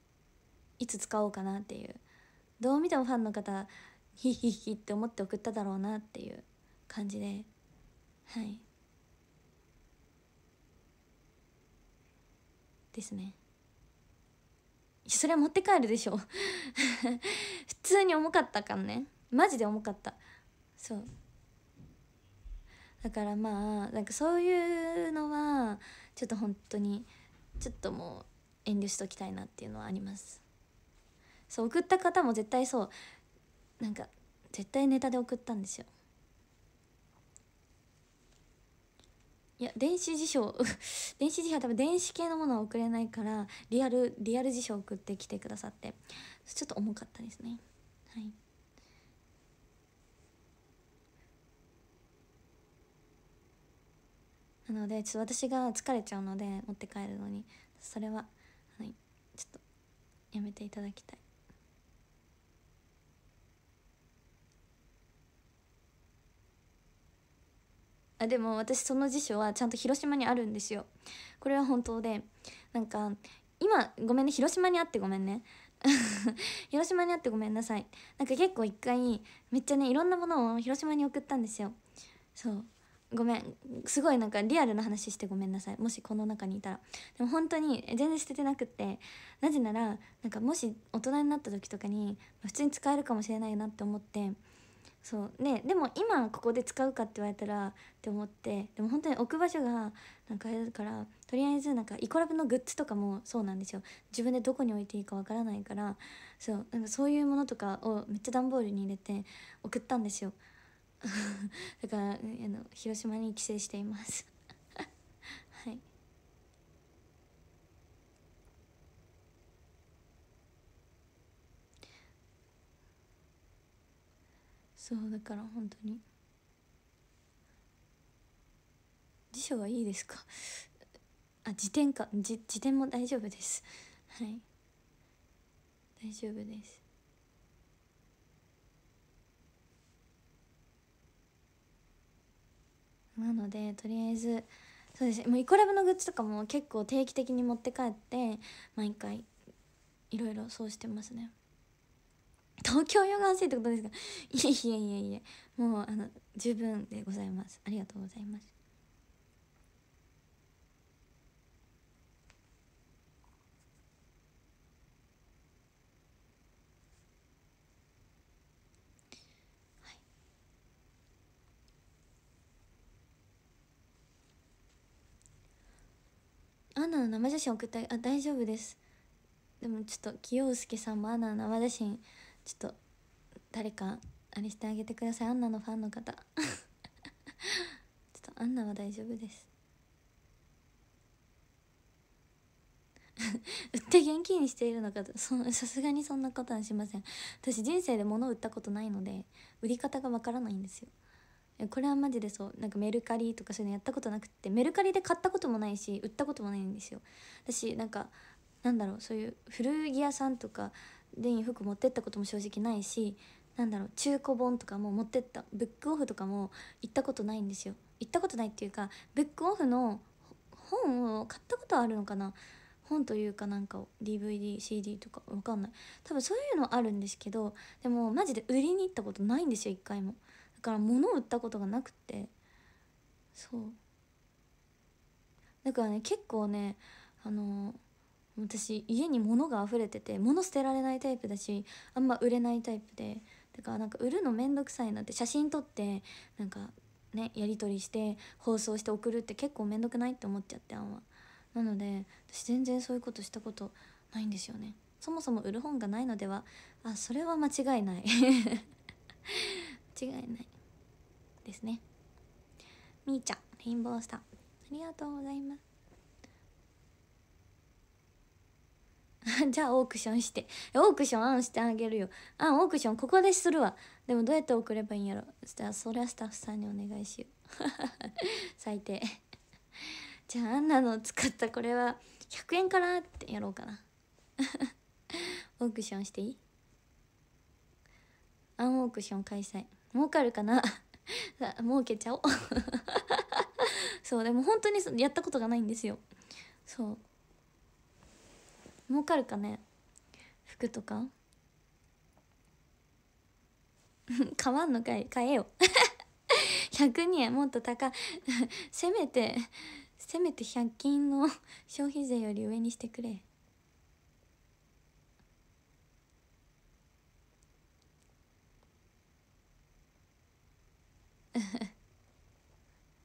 いつ使おうかなっていうどう見てもファンの方ヒヒヒって思って送っただろうなっていう感じではいですねそれは持って帰るでしょ 普通に重かったかんねマジで重かったそうだからまあなんかそういうのはちょっと本当にちょっともう遠慮しときたいなっていうのはありますそう送った方も絶対そうなんか絶対ネタで送ったんですよいや電子辞書 電子辞書は多分電子系のものは送れないからリアルリアル辞書送ってきてくださってちょっと重かったですねはいなのでちょっと私が疲れちゃうので持って帰るのにそれは、はい、ちょっとやめていただきたいあでも私その辞書はちゃんと広島にあるんですよこれは本当でなんか今ごめんね広島にあってごめんね 広島にあってごめんなさいなんか結構一回めっちゃねいろんなものを広島に送ったんですよそうごめんすごいなんかリアルな話してごめんなさいもしこの中にいたらでも本当に全然捨ててなくってなぜならなんかもし大人になった時とかに普通に使えるかもしれないなって思ってそうねでも今ここで使うかって言われたらって思ってでも本当に置く場所がなんかあれだからとりあえずなんかイコラブのグッズとかもそうなんですよ自分でどこに置いていいかわからないからそうなんかそういうものとかをめっちゃ段ボールに入れて送ったんですよ だからあの広島に帰省していますそうだから本当に辞書はいいですかあ辞典か辞辞典も大丈夫ですはい大丈夫ですなのでとりあえずそうですねもうイコラブのグッズとかも結構定期的に持って帰って毎回いろいろそうしてますね東京用が欲しいってことですかいえいえいえいえもうあの十分でございますありがとうございますアナの生写真送ってあ大丈夫ですでもちょっと清介さんもアナの生写真ちょっと誰かあれしてあげてくださいアンナのファンの方 ちょっとアンナは大丈夫です 売って現金にしているのかさすがにそんなことはしません私人生で物を売ったことないので売り方がわからないんですよこれはマジでそうなんかメルカリとかそういうのやったことなくてメルカリで買ったこともないし売ったこともないんですよ私なんかなんだろうそういう古着屋さんとかで服持ってったことも正直ないしなんだろう中古本とかも持ってったブックオフとかも行ったことないんですよ行ったことないっていうかブックオフの本を買ったことあるのかな本というかなんか DVDCD とかわかんない多分そういうのあるんですけどでもマジで売りに行ったことないんですよ一回もだから物を売ったことがなくてそうだからね結構ねあのー私家に物が溢れてて物捨てられないタイプだしあんま売れないタイプでだからなんか売るの面倒くさいなって写真撮ってなんかねやり取りして放送して送るって結構面倒くないって思っちゃってあんまなので私全然そういうことしたことないんですよねそもそも売る本がないのではあそれは間違いない 間違いないですねみーちゃんレインボースターありがとうございます じゃあオークションしてオークションアンしてあげるよあんオークションここでするわでもどうやって送ればいいんやろじゃあそりゃスタッフさんにお願いしよう 最低 じゃああんなの使ったこれは100円からってやろうかなオークションしていいアンオークション開催儲かるかな儲けちゃおうそうでも本当にやったことがないんですよそう儲かるかね服とか買 わんのかい買えよ100人もっと高せめてせめて100均の消費税より上にしてくれ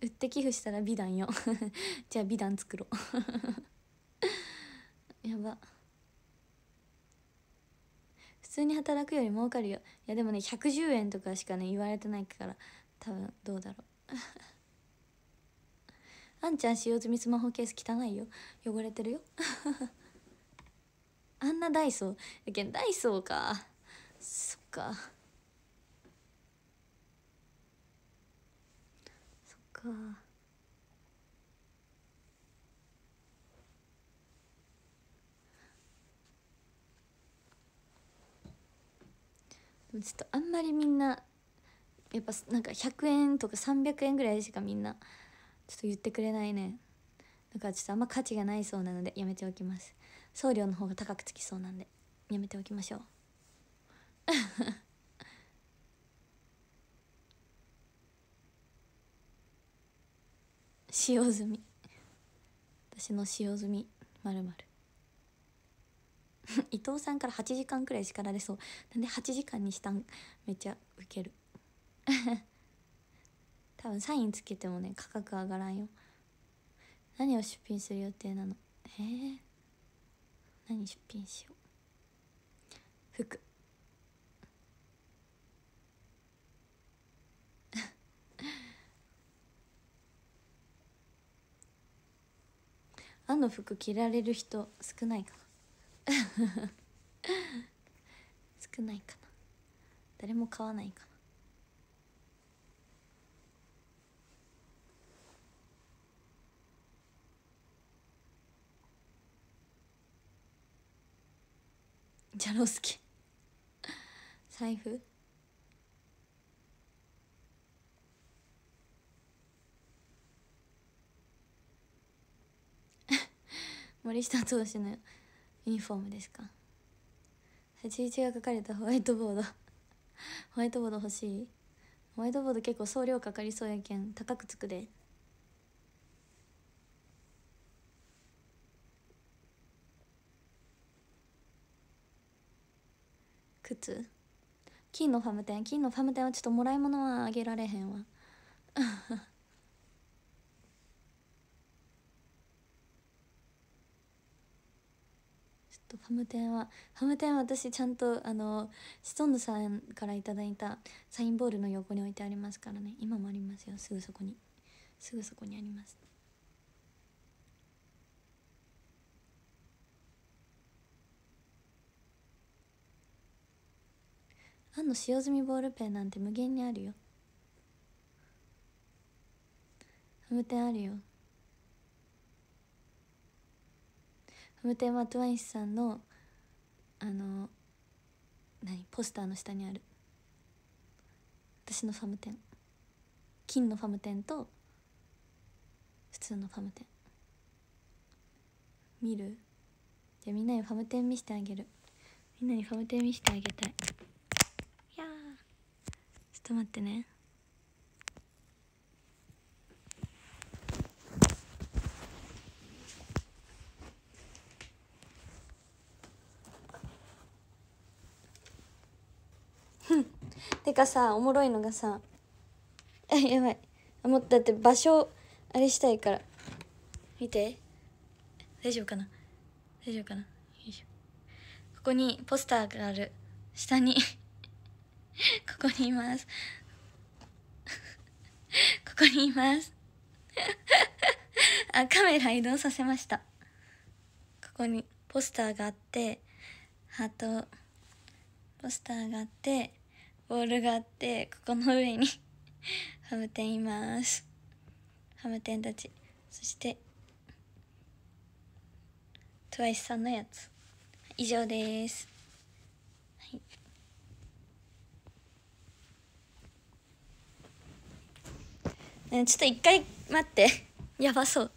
売って寄付したら美談よ じゃあ美談作ろう やば通に働くより儲かるよいやでもね110円とかしかね言われてないから多分どうだろう あんちゃん使用済みスマホケース汚いよ汚れてるよ あんなダイソーやけんダイソーかそっかそっかちょっとあんまりみんなやっぱなんか100円とか300円ぐらいしかみんなちょっと言ってくれないねだからちょっとあんま価値がないそうなのでやめておきます送料の方が高くつきそうなんでやめておきましょう 使用済み私の使用済みまるまる 伊藤さんから8時間くらい叱られそうなんで8時間にしたんめっちゃウケる 多分サインつけてもね価格上がらんよ何を出品する予定なのへえ何出品しよう服 あの服着られる人少ないかな少ないかな誰も買わないかなジャロスケ財布 森下投手のユニフォームですか81が書かれたホワイトボード ホワイトボード欲しいホワイトボード結構送料かかりそうやけん高くつくで靴金のファム店金のファム店はちょっともらい物はあげられへんわ とファム店はファム店は私ちゃんとあのシソンヌさんから頂いたサインボールの横に置いてありますからね今もありますよすぐそこにすぐそこにありますあの使用済みボールペンなんて無限にあるよ。無点あるよ。ムテンマ・トワイスさんのあの何ポスターの下にある私のファムテン金のファムテンと普通のファムテン見るじゃあみんなにファムテン見してあげるみんなにファムテン見してあげたいいやちょっと待ってねかさおもろいのがさやばいもうだって場所あれしたいから見て大丈夫かな大丈夫かなよいしょここにポスターがある下に ここにいます ここにいます あカメラ移動させましたここにポスターがあってハートポスターがあってボールがあってここの上に ハムテンいますハムテンたちそしてトワイ c さんのやつ以上です、はい、ねちょっと一回待ってやばそう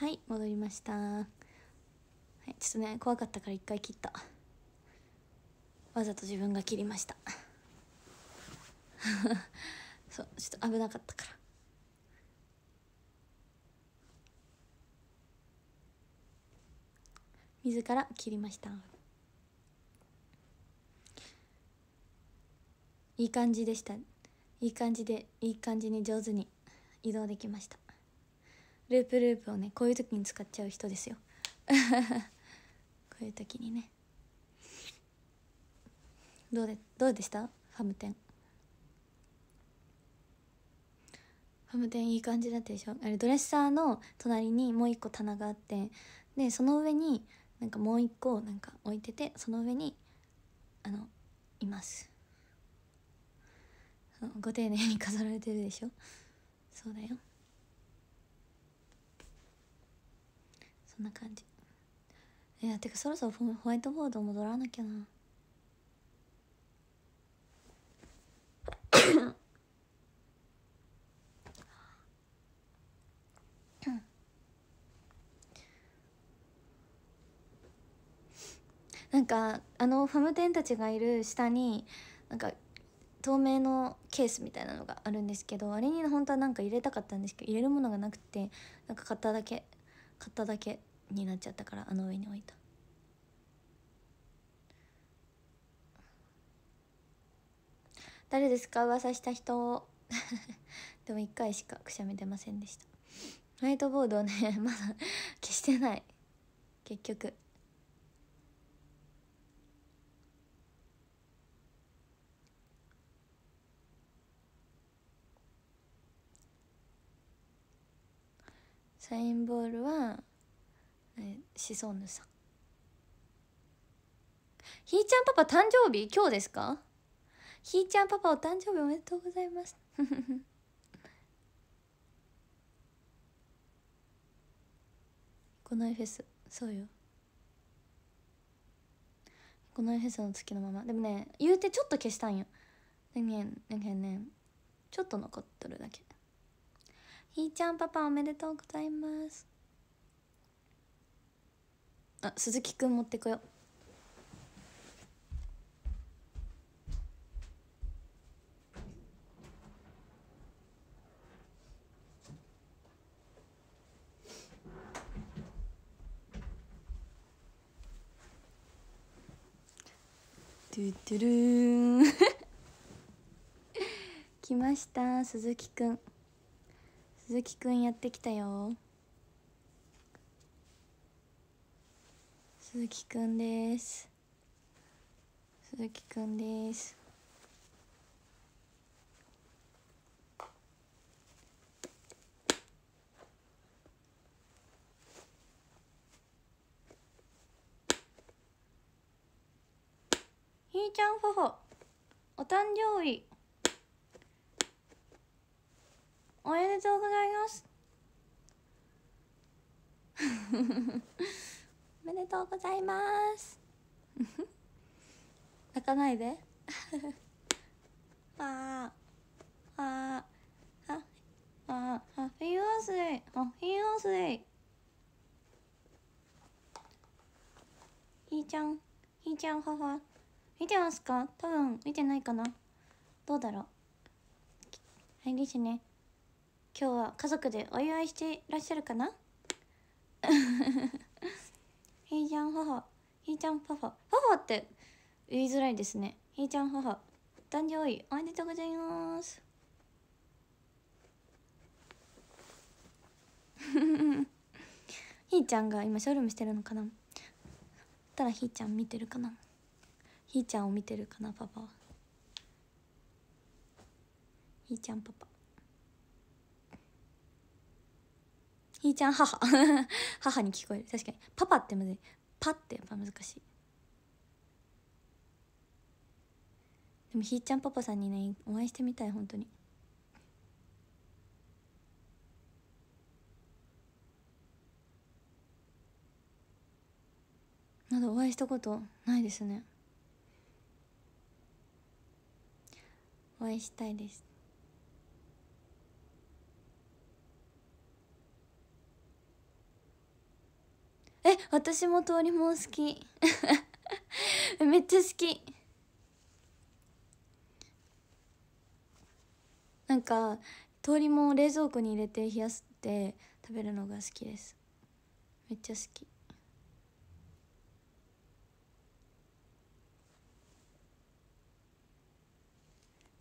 はい戻りましたはいちょっとね怖かったから一回切ったわざと自分が切りました そうちょっと危なかったから自ら切りましたいい感じでしたいい感じでいい感じに上手に移動できましたループループをねこういう時に使っちゃう人ですよ こういう時にねどうでどうでしたファムテンファムテンいい感じだったでしょあれドレッサーの隣にもう一個棚があってでその上になんかもう一個なんか置いててその上にあのいますご丁寧に飾られてるでしょそうだよんな感じいやてかそろそろホワイトボード戻らなきゃな なんかあのファムテンたちがいる下になんか透明のケースみたいなのがあるんですけどあれに本当はなんか入れたかったんですけど入れるものがなくてなんか買っただけ買っただけになっちゃったからあの上に置いた誰ですか噂した人 でも一回しかくしゃみ出ませんでしたホワイトボードをねまだ消してない結局サインボールはしそぬさんひーちゃんパパ誕生日今日ですかひーちゃんパパお誕生日おめでとうございます このエフェスそうよこのエフェスの月のままでもね言うてちょっと消したんよだけんだねちょっと残っとるだけひーちゃんパパおめでとうございますあ鈴木くん持ってこよトゥトゥルーン 来ました鈴木くん鈴木くんやってきたよ鈴木くんです鈴木くんですひーちゃんほほお誕生日おめでとうございますおめでとうございます 泣かないで ああああああッピーバースデあハッーバースデひーちゃんひーちゃん母見てますか多分見てないかなどうだろうはいですね今日は家族でお祝いしていらっしゃるかなひーちゃん母ひーちゃんパパ母って言いづらいですねひーちゃん母誕生日おめでとうございますひーちゃんが今ショールームしてるのかなたらひーちゃん見てるかなひーちゃんを見てるかなパパひーちゃんパパひーちゃん母 母に聞こえる確かにパパってまずいパってやっぱ難しいでもひーちゃんパパさんにねお会いしてみたい本当にまだお会いしたことないですねお会いしたいですえ私も通りもん好き めっちゃ好きなんか通りもんを冷蔵庫に入れて冷やして食べるのが好きですめっちゃ好き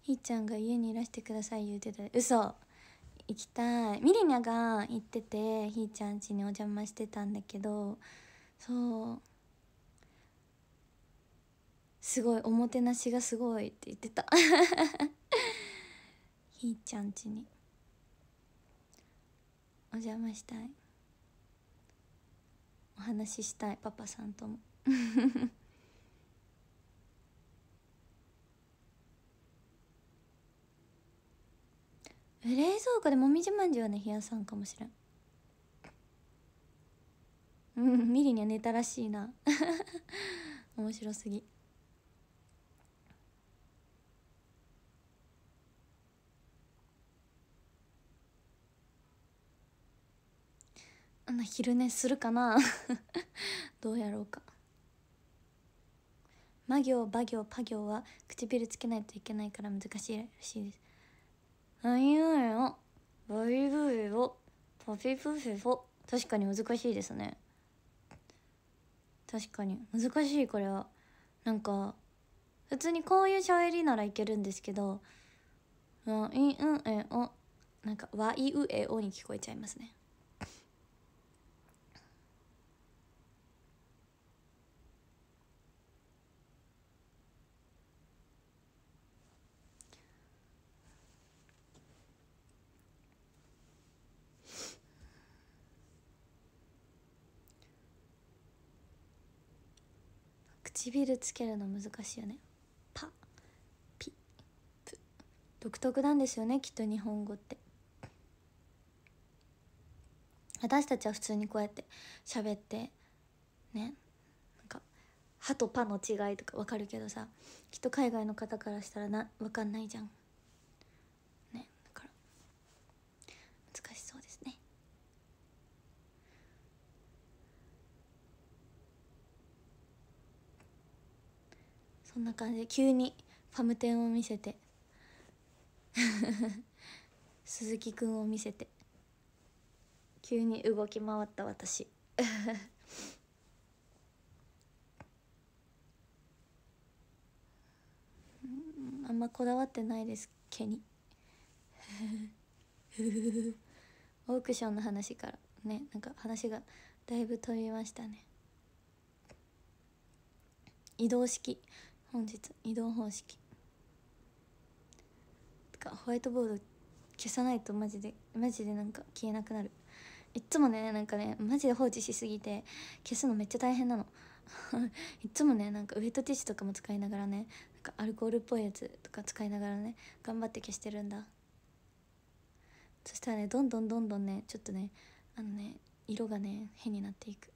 ひーちゃんが家にいらしてください言うてた嘘行きたいミリニャが行っててひーちゃん家にお邪魔してたんだけどそうすごいおもてなしがすごいって言ってた ひーちゃん家にお邪魔したいお話ししたいパパさんとも冷蔵庫でもみじまんじゅうはね冷やさんかもしれんうんミリには寝たらしいな 面白すぎあん昼寝するかな どうやろうか魔行馬行パ行は唇つけないといけないから難しいらしいです何ややバリブーをパピプフェフォ確かに難しいですね確かに難しいこれはなんか普通にこういう喋りならいけるんですけど「あいうえお」なんか「わいうえお」に聞こえちゃいますね唇つけるの難しいよねパピプ独特なんですよねきっと日本語って私たちは普通にこうやって喋ってねなんか「歯と「パ」の違いとか分かるけどさきっと海外の方からしたらな分かんないじゃんんな感じ急にファムテンを見せて 鈴木くんを見せて急に動き回った私 あんまこだわってないです毛に オークションの話からねなんか話がだいぶ飛びましたね移動式本日移動方式とかホワイトボード消さないとマジでマジでなんか消えなくなるいっつもねなんかねマジで放置しすぎて消すのめっちゃ大変なの いっつもねなんかウエットティッシュとかも使いながらねなんかアルコールっぽいやつとか使いながらね頑張って消してるんだそしたらねどんどんどんどんねちょっとねあのね色がね変になっていく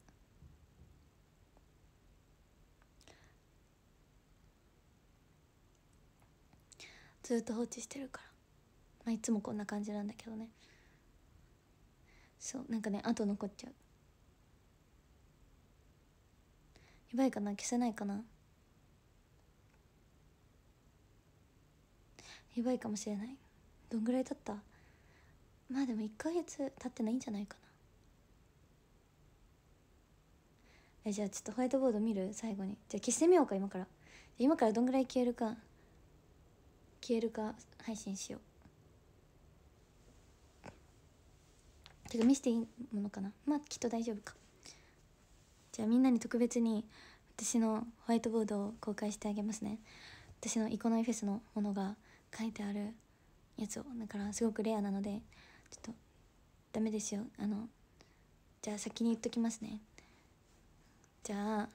ずっと放置してるから、まあ、いつもこんな感じなんだけどねそうなんかねあと残っちゃうやばいかな消せないかなやばいかもしれないどんぐらい経ったまあでも1ヶ月経ってないんじゃないかなえじゃあちょっとホワイトボード見る最後にじゃあ消してみようか今から今からどんぐらい消えるか消えるか配信しようてか見せていいものかなまあきっと大丈夫かじゃあみんなに特別に私のホワイトボードを公開してあげますね私のイコノイフェスのものが書いてあるやつをだからすごくレアなのでちょっとダメですよあのじゃあ先に言っときますねじゃあ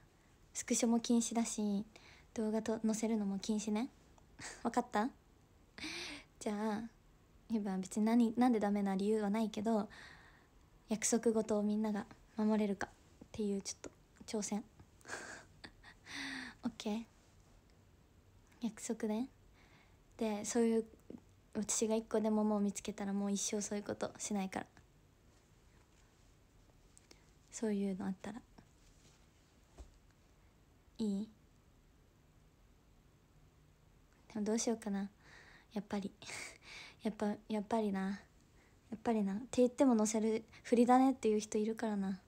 スクショも禁止だし動画と載せるのも禁止ね分かったじゃあ今別に何んでダメな理由はないけど約束事をみんなが守れるかっていうちょっと挑戦 OK 約束ねでそういう私が一個でももう見つけたらもう一生そういうことしないからそういうのあったらいいどうしようかなやっぱり やっぱやっぱりなやっぱりなって言っても載せる振りだねっていう人いるからな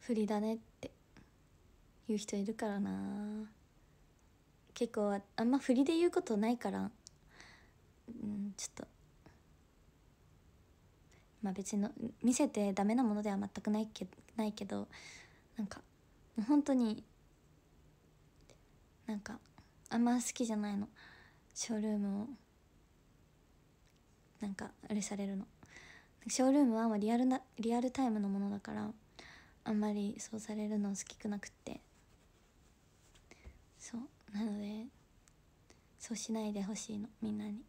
振 りだねって言う人いるからな結構ああんま振りで言うことないからうんちょっとまあ別の見せてダメなものでは全くないけないけどなんか本当になんかあんま好きじゃないのショールームをなんかあれされるのショールームはリアルなリアルタイムのものだからあんまりそうされるの好きくなくってそうなのでそうしないでほしいのみんなに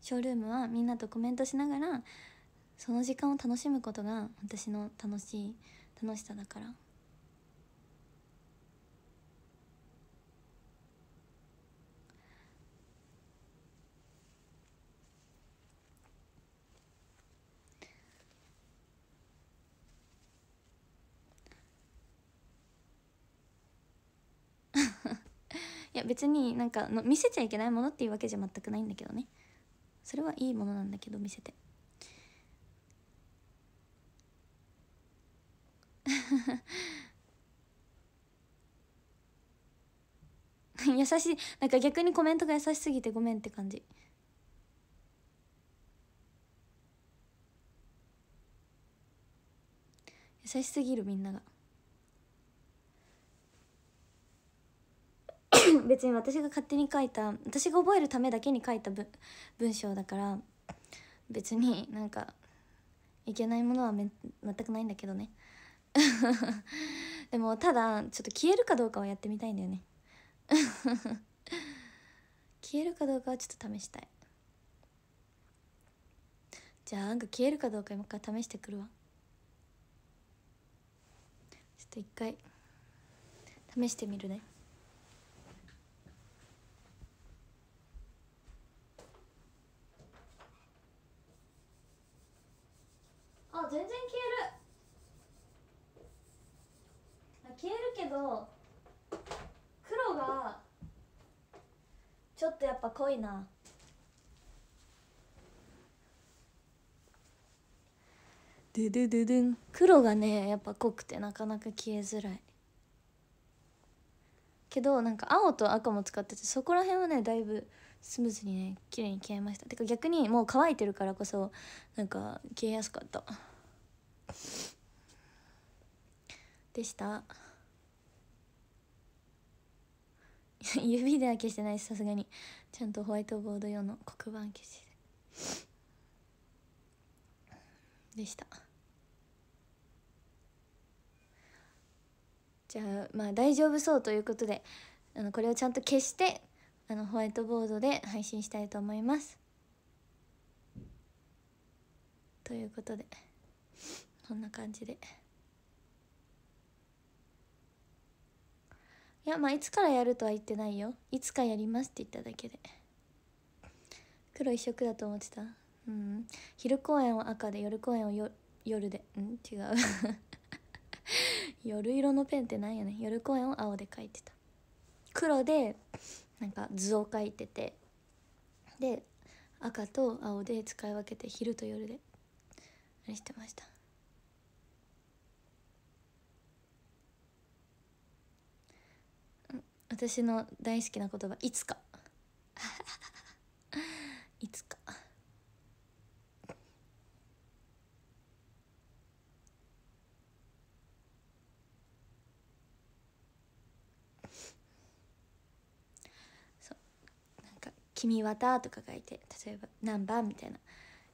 ショールームはみんなとコメントしながらその時間を楽しむことが私の楽しい楽しさだから いや別になんかの見せちゃいけないものっていうわけじゃ全くないんだけどねそれはいいものなんだけど見せて。優しいなんか逆にコメントが優しすぎてごめんって感じ優しすぎるみんなが 別に私が勝手に書いた私が覚えるためだけに書いた文文章だから別になんかいけないものはめ全くないんだけどね でもただちょっと消えるかどうかはやってみたいんだよね 消えるかどうかはちょっと試したいじゃあなんか消えるかどうか今から試してくるわちょっと一回試してみるねあ全然消える消えるけど黒がちょっとやっぱ濃いな黒がねやっぱ濃くてなかなか消えづらいけどなんか青と赤も使っててそこら辺はねだいぶスムーズにね綺麗に消えましたてか逆にもう乾いてるからこそなんか消えやすかったでした。指では消してないさすがにちゃんとホワイトボード用の黒板消してでしたじゃあまあ大丈夫そうということであのこれをちゃんと消してあのホワイトボードで配信したいと思いますということでこんな感じで。いやまあいつからやるとは言ってないよいつかやりますって言っただけで黒一色だと思ってたうん昼公演は赤で夜公演をよ夜でうん違う 夜色のペンってないやね夜公演を青で描いてた黒でなんか図を描いててで赤と青で使い分けて昼と夜であれしてました私の大好きな言葉「いつか」いつかそうなか「君とか書いて例えば「何番」みたいな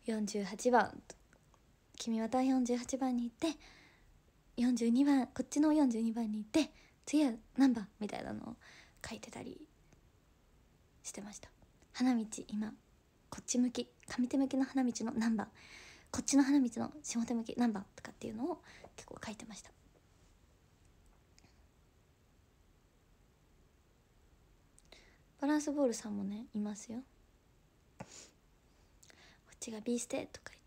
48番「君は綿」48番に行って42番こっちの42番に行って次は何番みたいなのを書いてたりしてました花道今こっち向き上手向きの花道の何番こっちの花道の下手向き何番とかっていうのを結構書いてましたバランスボールさんもねいますよこっちが B ステとか言って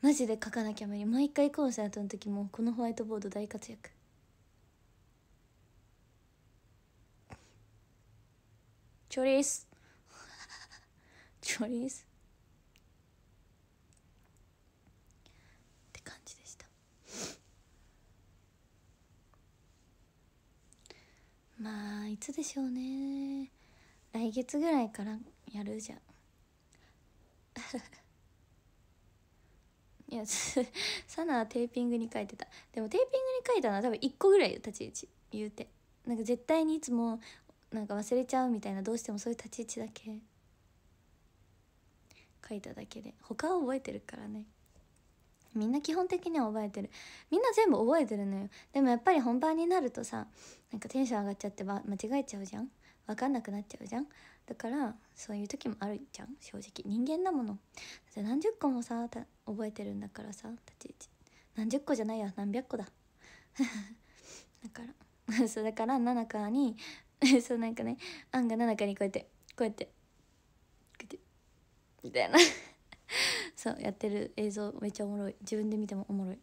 マジで書かなきゃ無理毎回コンサートの時もこのホワイトボード大活躍チョリス チョリスって感じでしたまあいつでしょうね来月ぐらいからやるじゃん いや サナはテーピングに書いてたでもテーピングに書いたのは多分1個ぐらいよ立ち位置言うてなんか絶対にいつもなんか忘れちゃうみたいなどうしてもそういう立ち位置だけ書いただけで他は覚えてるからねみんな基本的には覚えてるみんな全部覚えてるのよでもやっぱり本番になるとさなんかテンション上がっちゃってば間違えちゃうじゃん分かんなくなっちゃうじゃんだからそういう時もあるじゃん正直人間だものだって何十個もさ覚えてるんだからさ立ち位置何十個じゃないや何百個だ だから そうだから七かに そうなんかねアンが七かにこうやってこうやってこうやってみたいなそうやってる映像めっちゃおもろい自分で見てもおもろい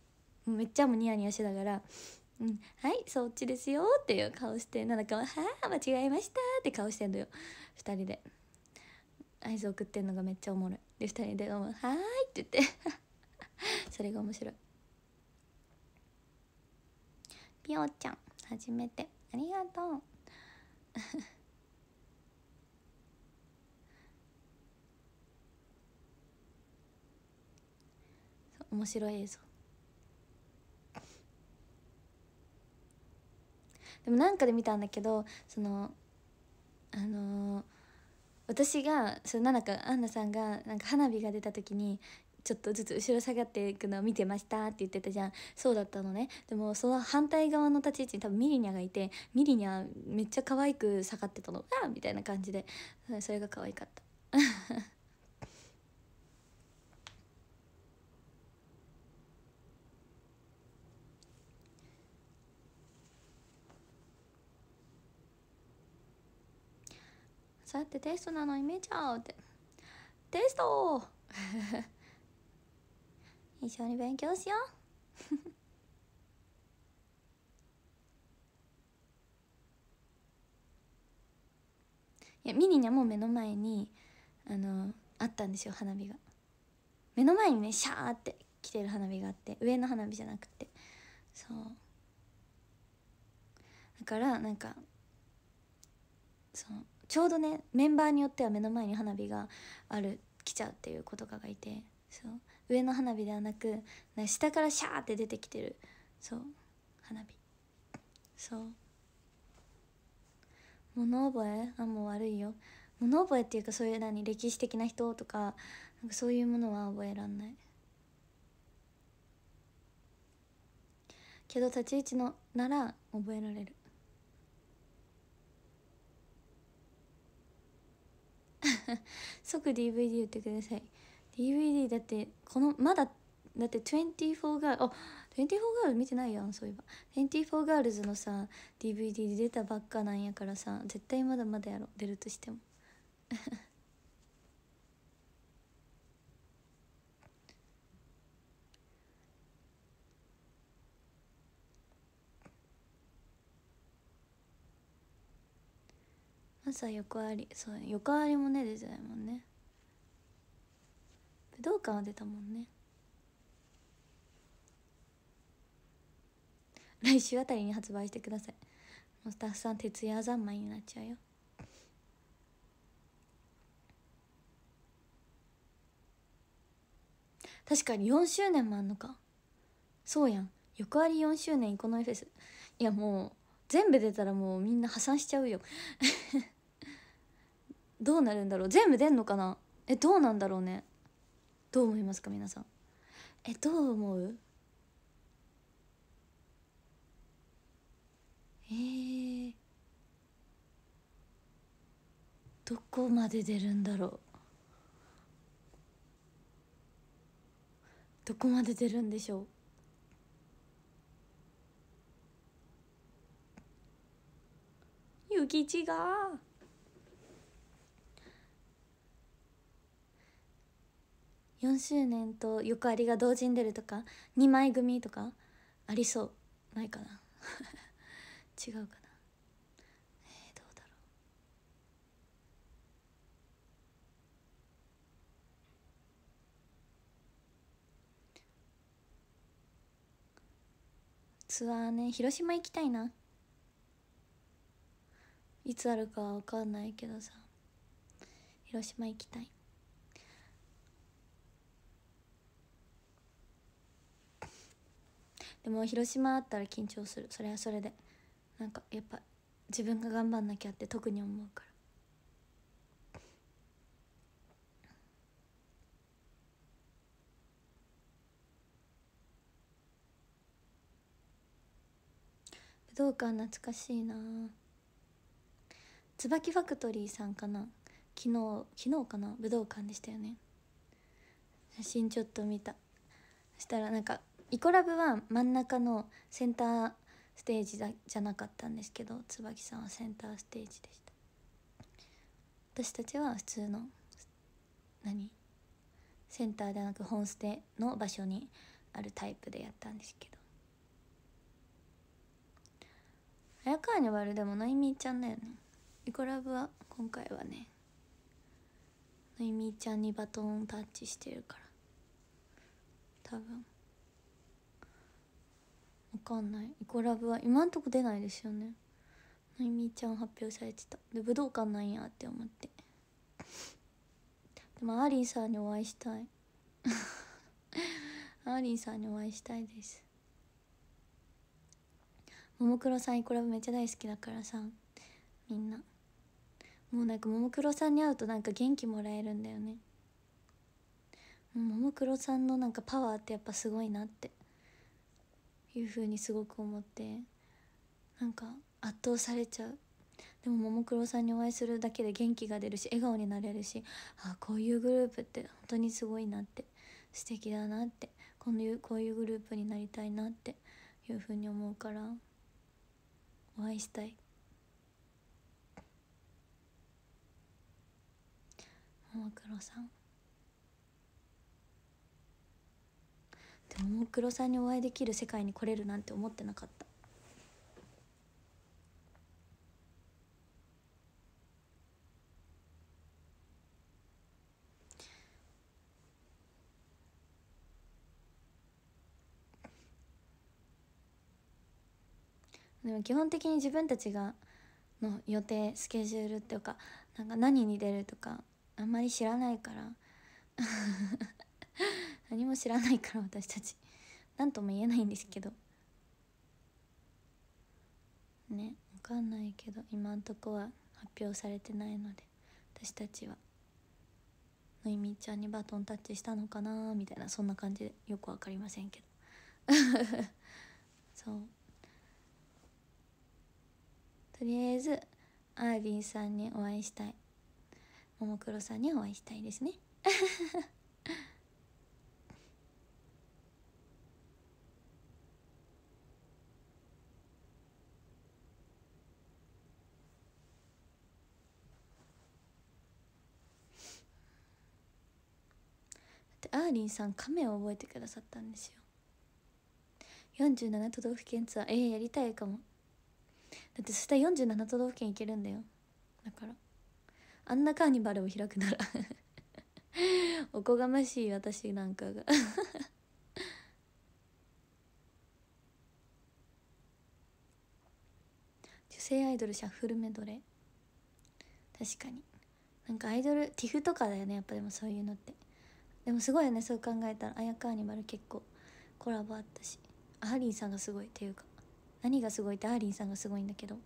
めっちゃもニヤニヤしながらうん、はいそっちですよっていう顔してななかは「はあ間違えました」って顔してんのよ2人で合図送ってんのがめっちゃおもろいで2人で「はーい」って言って それが面白いぴおちゃん初めてありがとう 面白い映像でもなんかで見たんだけどそのあのー、私がそのなんかアンナさんがなんか花火が出た時にちょっとずつ後ろ下がっていくのを見てましたって言ってたじゃんそうだったのねでもその反対側の立ち位置に多分ミリニャがいてミリニャめっちゃ可愛く下がってたのわみたいな感じでそれが可愛かったそうやってテストなのにーちゃーってテスト 一緒に勉強しよう いやミニにはもう目の前にあのあったんですよ花火が目の前にねシャーって来てる花火があって上の花火じゃなくてそうだからなんかそうちょうどねメンバーによっては目の前に花火がある来ちゃうっていう子とかがいてそう上の花火ではなくな下からシャーって出てきてるそう花火そう物覚えあもう悪いよ物覚えっていうかそういう何歴史的な人とかなんかそういうものは覚えらんないけど立ち位置のなら覚えられる 即 DVD 言ってください DVD だってこのまだだって24ガールあ24ガール見てないやんそういえば24ガールズのさ DVD で出たばっかなんやからさ絶対まだまだやろ出るとしても朝横ありそう横ありもね出てないもんね武道館は出たもんね 来週あたりに発売してくださいもうスタッフさん徹夜三昧になっちゃうよ確かに4周年もあんのかそうやん横あり4周年イコノイフェスいやもう全部出たらもうみんな破産しちゃうよ どうなるんだろう全部出んのかなえどうなんだろうねどう思いますか皆さんえどう思うえー、どこまで出るんだろうどこまで出るんでしょうゆきちが4周年とよくありが同時に出るとか2枚組とかありそうないかな 違うかなえー、どうだろうツアーね広島行きたいないつあるかわかんないけどさ広島行きたいでも広島あったら緊張するそれはそれでなんかやっぱ自分が頑張んなきゃって特に思うから武道館懐かしいな椿ファクトリーさんかな昨日昨日かな武道館でしたよね写真ちょっと見たそしたらなんかイコラブは真ん中のセンターステージじゃなかったんですけど椿さんはセンターステージでした私たちは普通の何センターではなく本ステの場所にあるタイプでやったんですけど早川に割るでものいみーちゃんだよねイコラブは今回はねのいみーちゃんにバトンタッチしてるから多分かんないイコラブは今んとこ出ないですよねなゆみちゃん発表されてたで武道館なんやって思ってでもアーリンさんにお会いしたい アーリンさんにお会いしたいですももクロさんイコラブめっちゃ大好きだからさみんなもうなんかももクロさんに会うとなんか元気もらえるんだよねももクロさんのなんかパワーってやっぱすごいなっていうふうにすごく思ってなんか圧倒されちゃうでもももクロさんにお会いするだけで元気が出るし笑顔になれるしあこういうグループって本当にすごいなって素敵だなってこのいうこういうグループになりたいなっていうふうに思うからお会いしたいももクロさんでももクロさんにお会いできる世界に来れるなんて思ってなかったでも基本的に自分たちがの予定スケジュールっていうかなんか何に出るとかあんまり知らないから 何も知らないから私たち何とも言えないんですけどね分かんないけど今んとこは発表されてないので私たちはのいみちゃんにバトンタッチしたのかなみたいなそんな感じでよく分かりませんけど そうとりあえずアーィンさんにお会いしたいももクロさんにお会いしたいですね でーリんさん亀を覚えてくださったんですよ47都道府県ツアーえー、やりたいかもだってそしたら47都道府県行けるんだよだからあんなカーニバルを開くなら おこがましい私なんかが 女性アイドルシャッフルメドレー確かになんかアイドル TIFF とかだよねやっぱでもそういうのってでもすごいよねそう考えたら綾カーニバル結構コラボあったしアーリンさんがすごいっていうか何がすごいってアーリンさんがすごいんだけど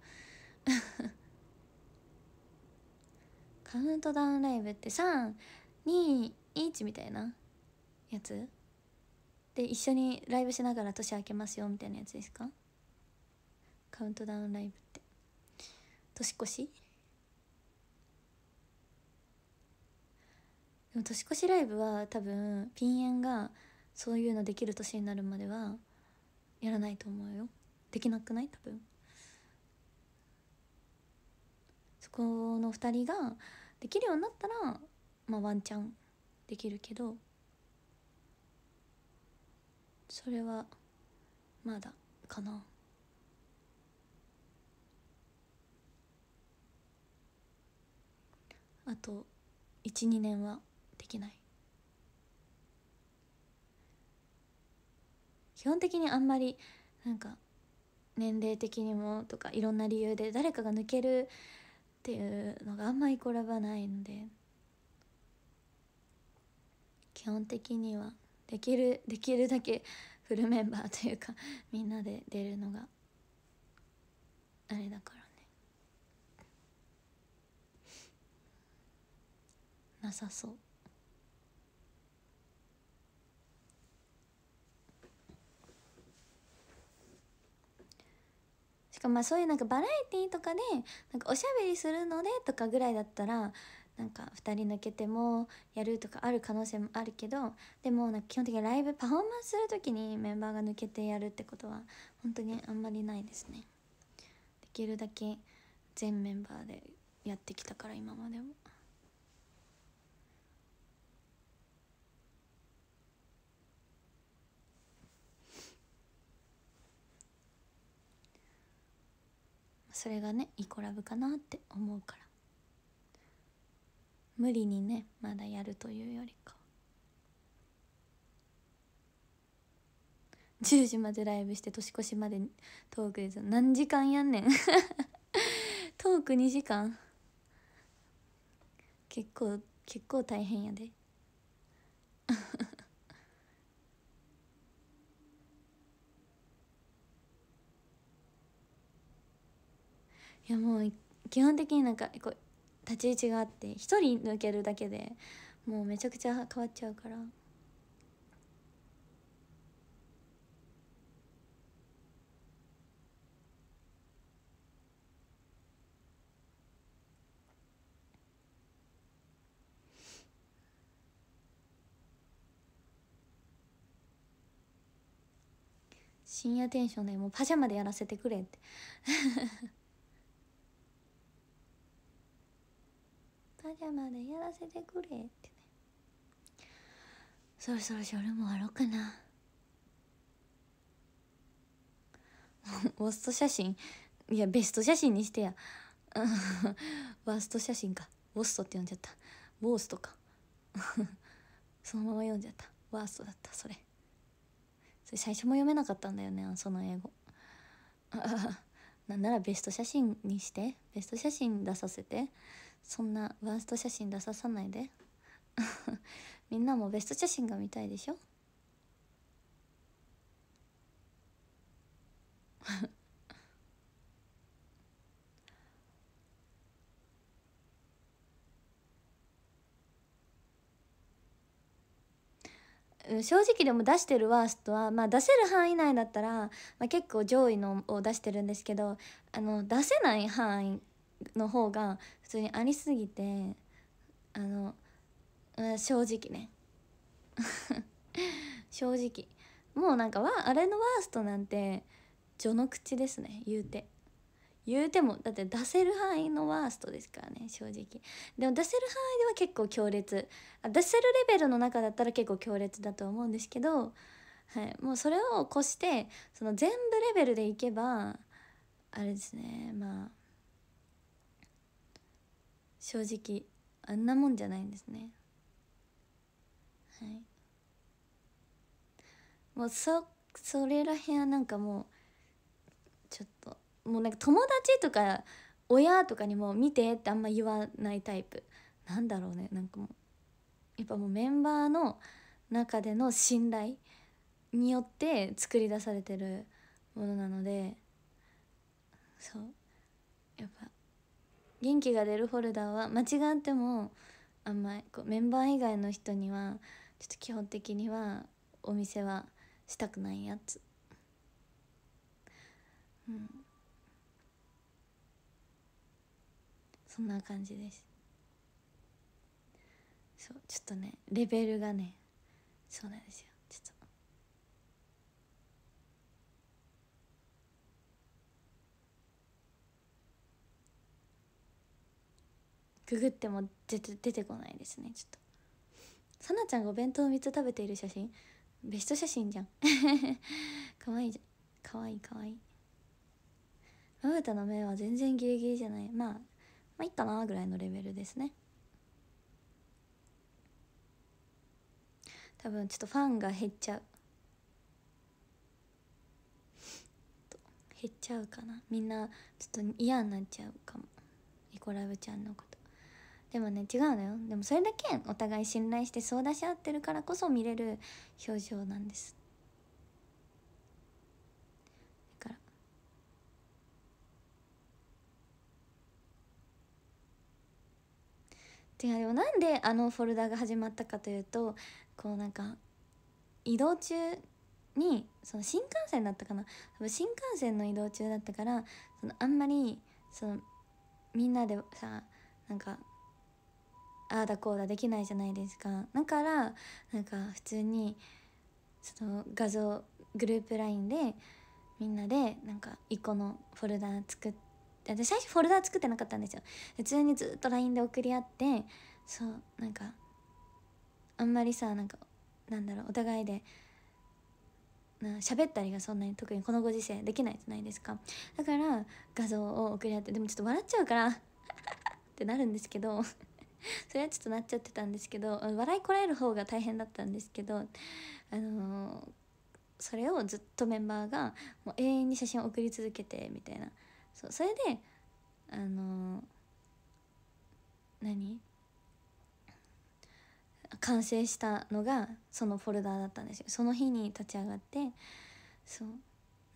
カウントダウンライブって321みたいなやつで一緒にライブしながら年明けますよみたいなやつですかカウントダウンライブって年越しも年越しライブは多分ピンンがそういうのできる年になるまではやらないと思うよできなくない多分そこの2人ができるようになったらまあワンチャンできるけどそれはまだかなあと12年はけない基本的にあんまりなんか年齢的にもとかいろんな理由で誰かが抜けるっていうのがあんまりこれはないので基本的にはできるできるだけフルメンバーというか みんなで出るのがあれだからねなさそう。てかまあそういうなんかバラエティーとかでなんかおしゃべりするのでとかぐらいだったらなんか2人抜けてもやるとかある可能性もあるけどでもなんか基本的にライブパフォーマンスする時にメンバーが抜けてやるってことは本当にあんまりないですねできるだけ全メンバーでやってきたから今までも。それがねイコラブかなって思うから無理にねまだやるというよりか10時までライブして年越しまでトークです何時間やんねん トーク2時間結構結構大変やでいやもう基本的になんかこう立ち位置があって1人抜けるだけでもうめちゃくちゃ変わっちゃうから。深夜テンションでもうパジャマでやらせてくれって朝までやらせてくれ」ってねそろそろ俺もあろうかなワスト写真いやベスト写真にしてやワスト写真かウォストって呼んじゃったウォーストかそのまま読んじゃったワーストだったそれそれ最初も読めなかったんだよねその英語なんならベスト写真にしてベスト写真出させてそんなワースト写真出ささないで みんなもベスト写真が見たいでしょ 正直でも出してるワーストは、まあ、出せる範囲内だったら、まあ、結構上位のを出してるんですけどあの出せない範囲の方が普通にありすぎてあの正直ね 正直もうなんかあれのワーストなんて序の口ですね言うて言うてもだって出せる範囲のワーストですからね正直でも出せる範囲では結構強烈出せるレベルの中だったら結構強烈だと思うんですけど、はい、もうそれを越してその全部レベルでいけばあれですねまあ正直あんなもんじゃないんですねはいもうそそれらへんはなんかもうちょっともうなんか友達とか親とかにも「見て」ってあんま言わないタイプなんだろうねなんかもうやっぱもうメンバーの中での信頼によって作り出されてるものなのでそうやっぱ元気が出るフォルダは間違ってもあんまこうメンバー以外の人にはちょっと基本的にはお店はしたくないやつうんそんな感じですそうちょっとねレベルがねそうなんですよググっても出て出てこないですねちょっとさなちゃんがお弁当3つ食べている写真ベスト写真じゃんかわいいじゃんかわいいかわいいまぶたの目は全然ギリギリじゃないまあまあいいかなぐらいのレベルですね多分ちょっとファンが減っちゃう減っちゃうかなみんなちょっと嫌になっちゃうかもイコラブちゃんのことでもね違うのよでもそれだけお互い信頼してそう出し合ってるからこそ見れる表情なんですだからてでもなんであのフォルダが始まったかというとこうなんか移動中にその新幹線だったかな多分新幹線の移動中だったからそのあんまりそのみんなでさなんかああだこうだできないじゃないですかだからなんか普通にその画像グループ LINE でみんなでなんか1個のフォルダ作って私最初フォルダ作ってなかったんですよ普通にずっと LINE で送り合ってそうなんかあんまりさなんかなんだろうお互いでな喋ったりがそんなに特にこのご時世できないじゃないですかだから画像を送り合ってでもちょっと笑っちゃうから ってなるんですけど それはちょっとなっちゃってたんですけど笑いこらえる方が大変だったんですけどあのー、それをずっとメンバーがもう永遠に写真を送り続けてみたいなそうそれであのー、何完成したのがそのフォルダーだったんですよその日に立ち上がってそう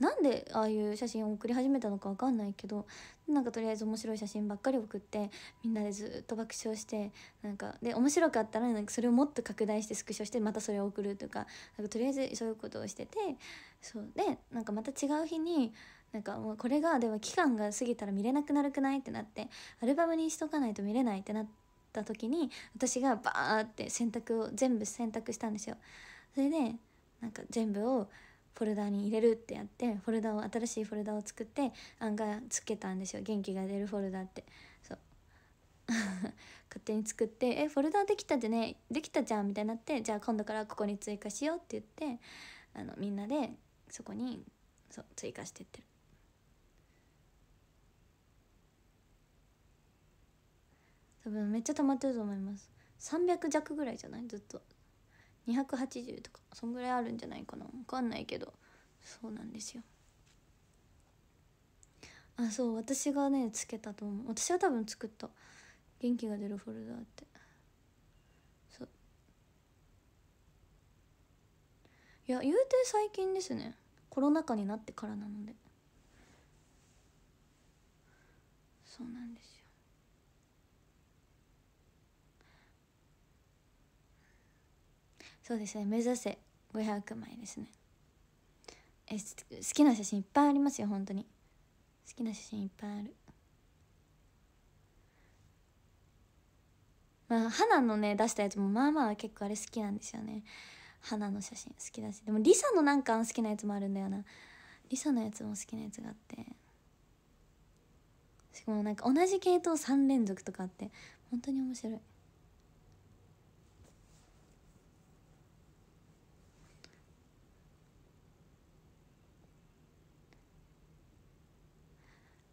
なんでああいう写真を送り始めたのか分かんないけどなんかとりあえず面白い写真ばっかり送ってみんなでずっと爆笑してなんかで面白かったらなんかそれをもっと拡大してスクショしてまたそれを送るとかなんかとりあえずそういうことをしててそうでなんかまた違う日になんかもうこれがでも期間が過ぎたら見れなくなるくないってなってアルバムにしとかないと見れないってなった時に私がバーって選択を全部選択したんですよ。それでなんか全部をフォルダーに入れるってやってフォルダを新しいフォルダを作って案外つけたんですよ元気が出るフォルダってそう 勝手に作って「えフォルダできたじゃねできたじゃん」みたいになってじゃあ今度からここに追加しようって言ってあのみんなでそこにそう追加してってる。多分めっちゃ溜まってると思います300弱ぐらいじゃないずっと280とかそんぐらいあるんじゃないかな分かんないけどそうなんですよあそう私がねつけたと思う私は多分作った元気が出るフォルダーってそういや言うて最近ですねコロナ禍になってからなのでそうなんですよそうですね目指せ500枚ですねえ好きな写真いっぱいありますよ本当に好きな写真いっぱいあるまあ花のね出したやつもまあまあ結構あれ好きなんですよね花の写真好きだしでもリサのなんか好きなやつもあるんだよなリサのやつも好きなやつがあってしかもなんか同じ系統3連続とかあって本当に面白い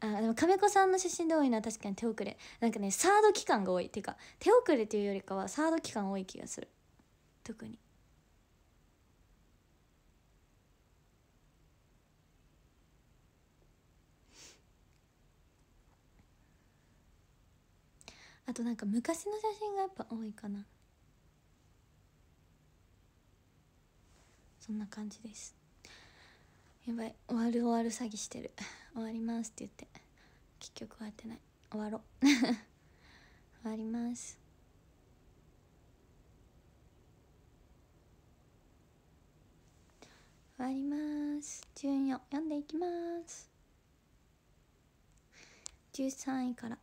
あでも亀子さんの写真で多いのは確かに手遅れなんかねサード期間が多いっていうか手遅れというよりかはサード期間多い気がする特にあとなんか昔の写真がやっぱ多いかなそんな感じですやばい終わる終わる詐欺してる終わります」って言って結局終わってない終わろう 終わります終わります14読んでいきます13位から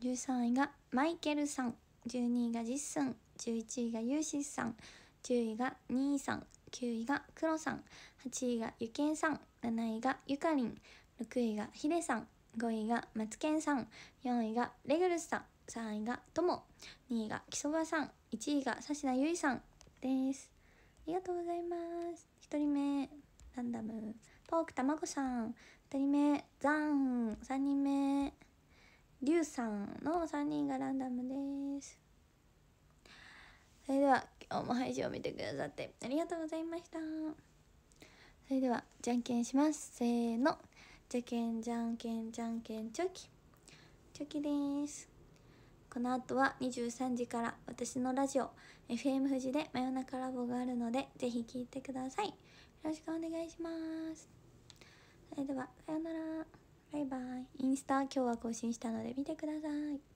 13位がマイケルさん12位がジッスン11位がユーシスさん10位がニーさん9位がクロさん8位がユケンさん7位がゆかりん6位がヒデさん5位がマツケンさん4位がレグルスさん3位がとも2位が木曽場さん1位が指名ゆいさんですありがとうございます1人目ランダムポークたまごさん2人目ザン3人目リュウさんの3人がランダムですそれでは今日も配信を見てくださってありがとうございましたそれではじゃんけんしますせーのじゃけんじゃんけんじゃんけんチョキチョキですこの後は23時から私のラジオ FM 富士で真夜中ラボがあるのでぜひ聴いてくださいよろしくお願いしますそれではさようならバイバイインスタ今日は更新したので見てください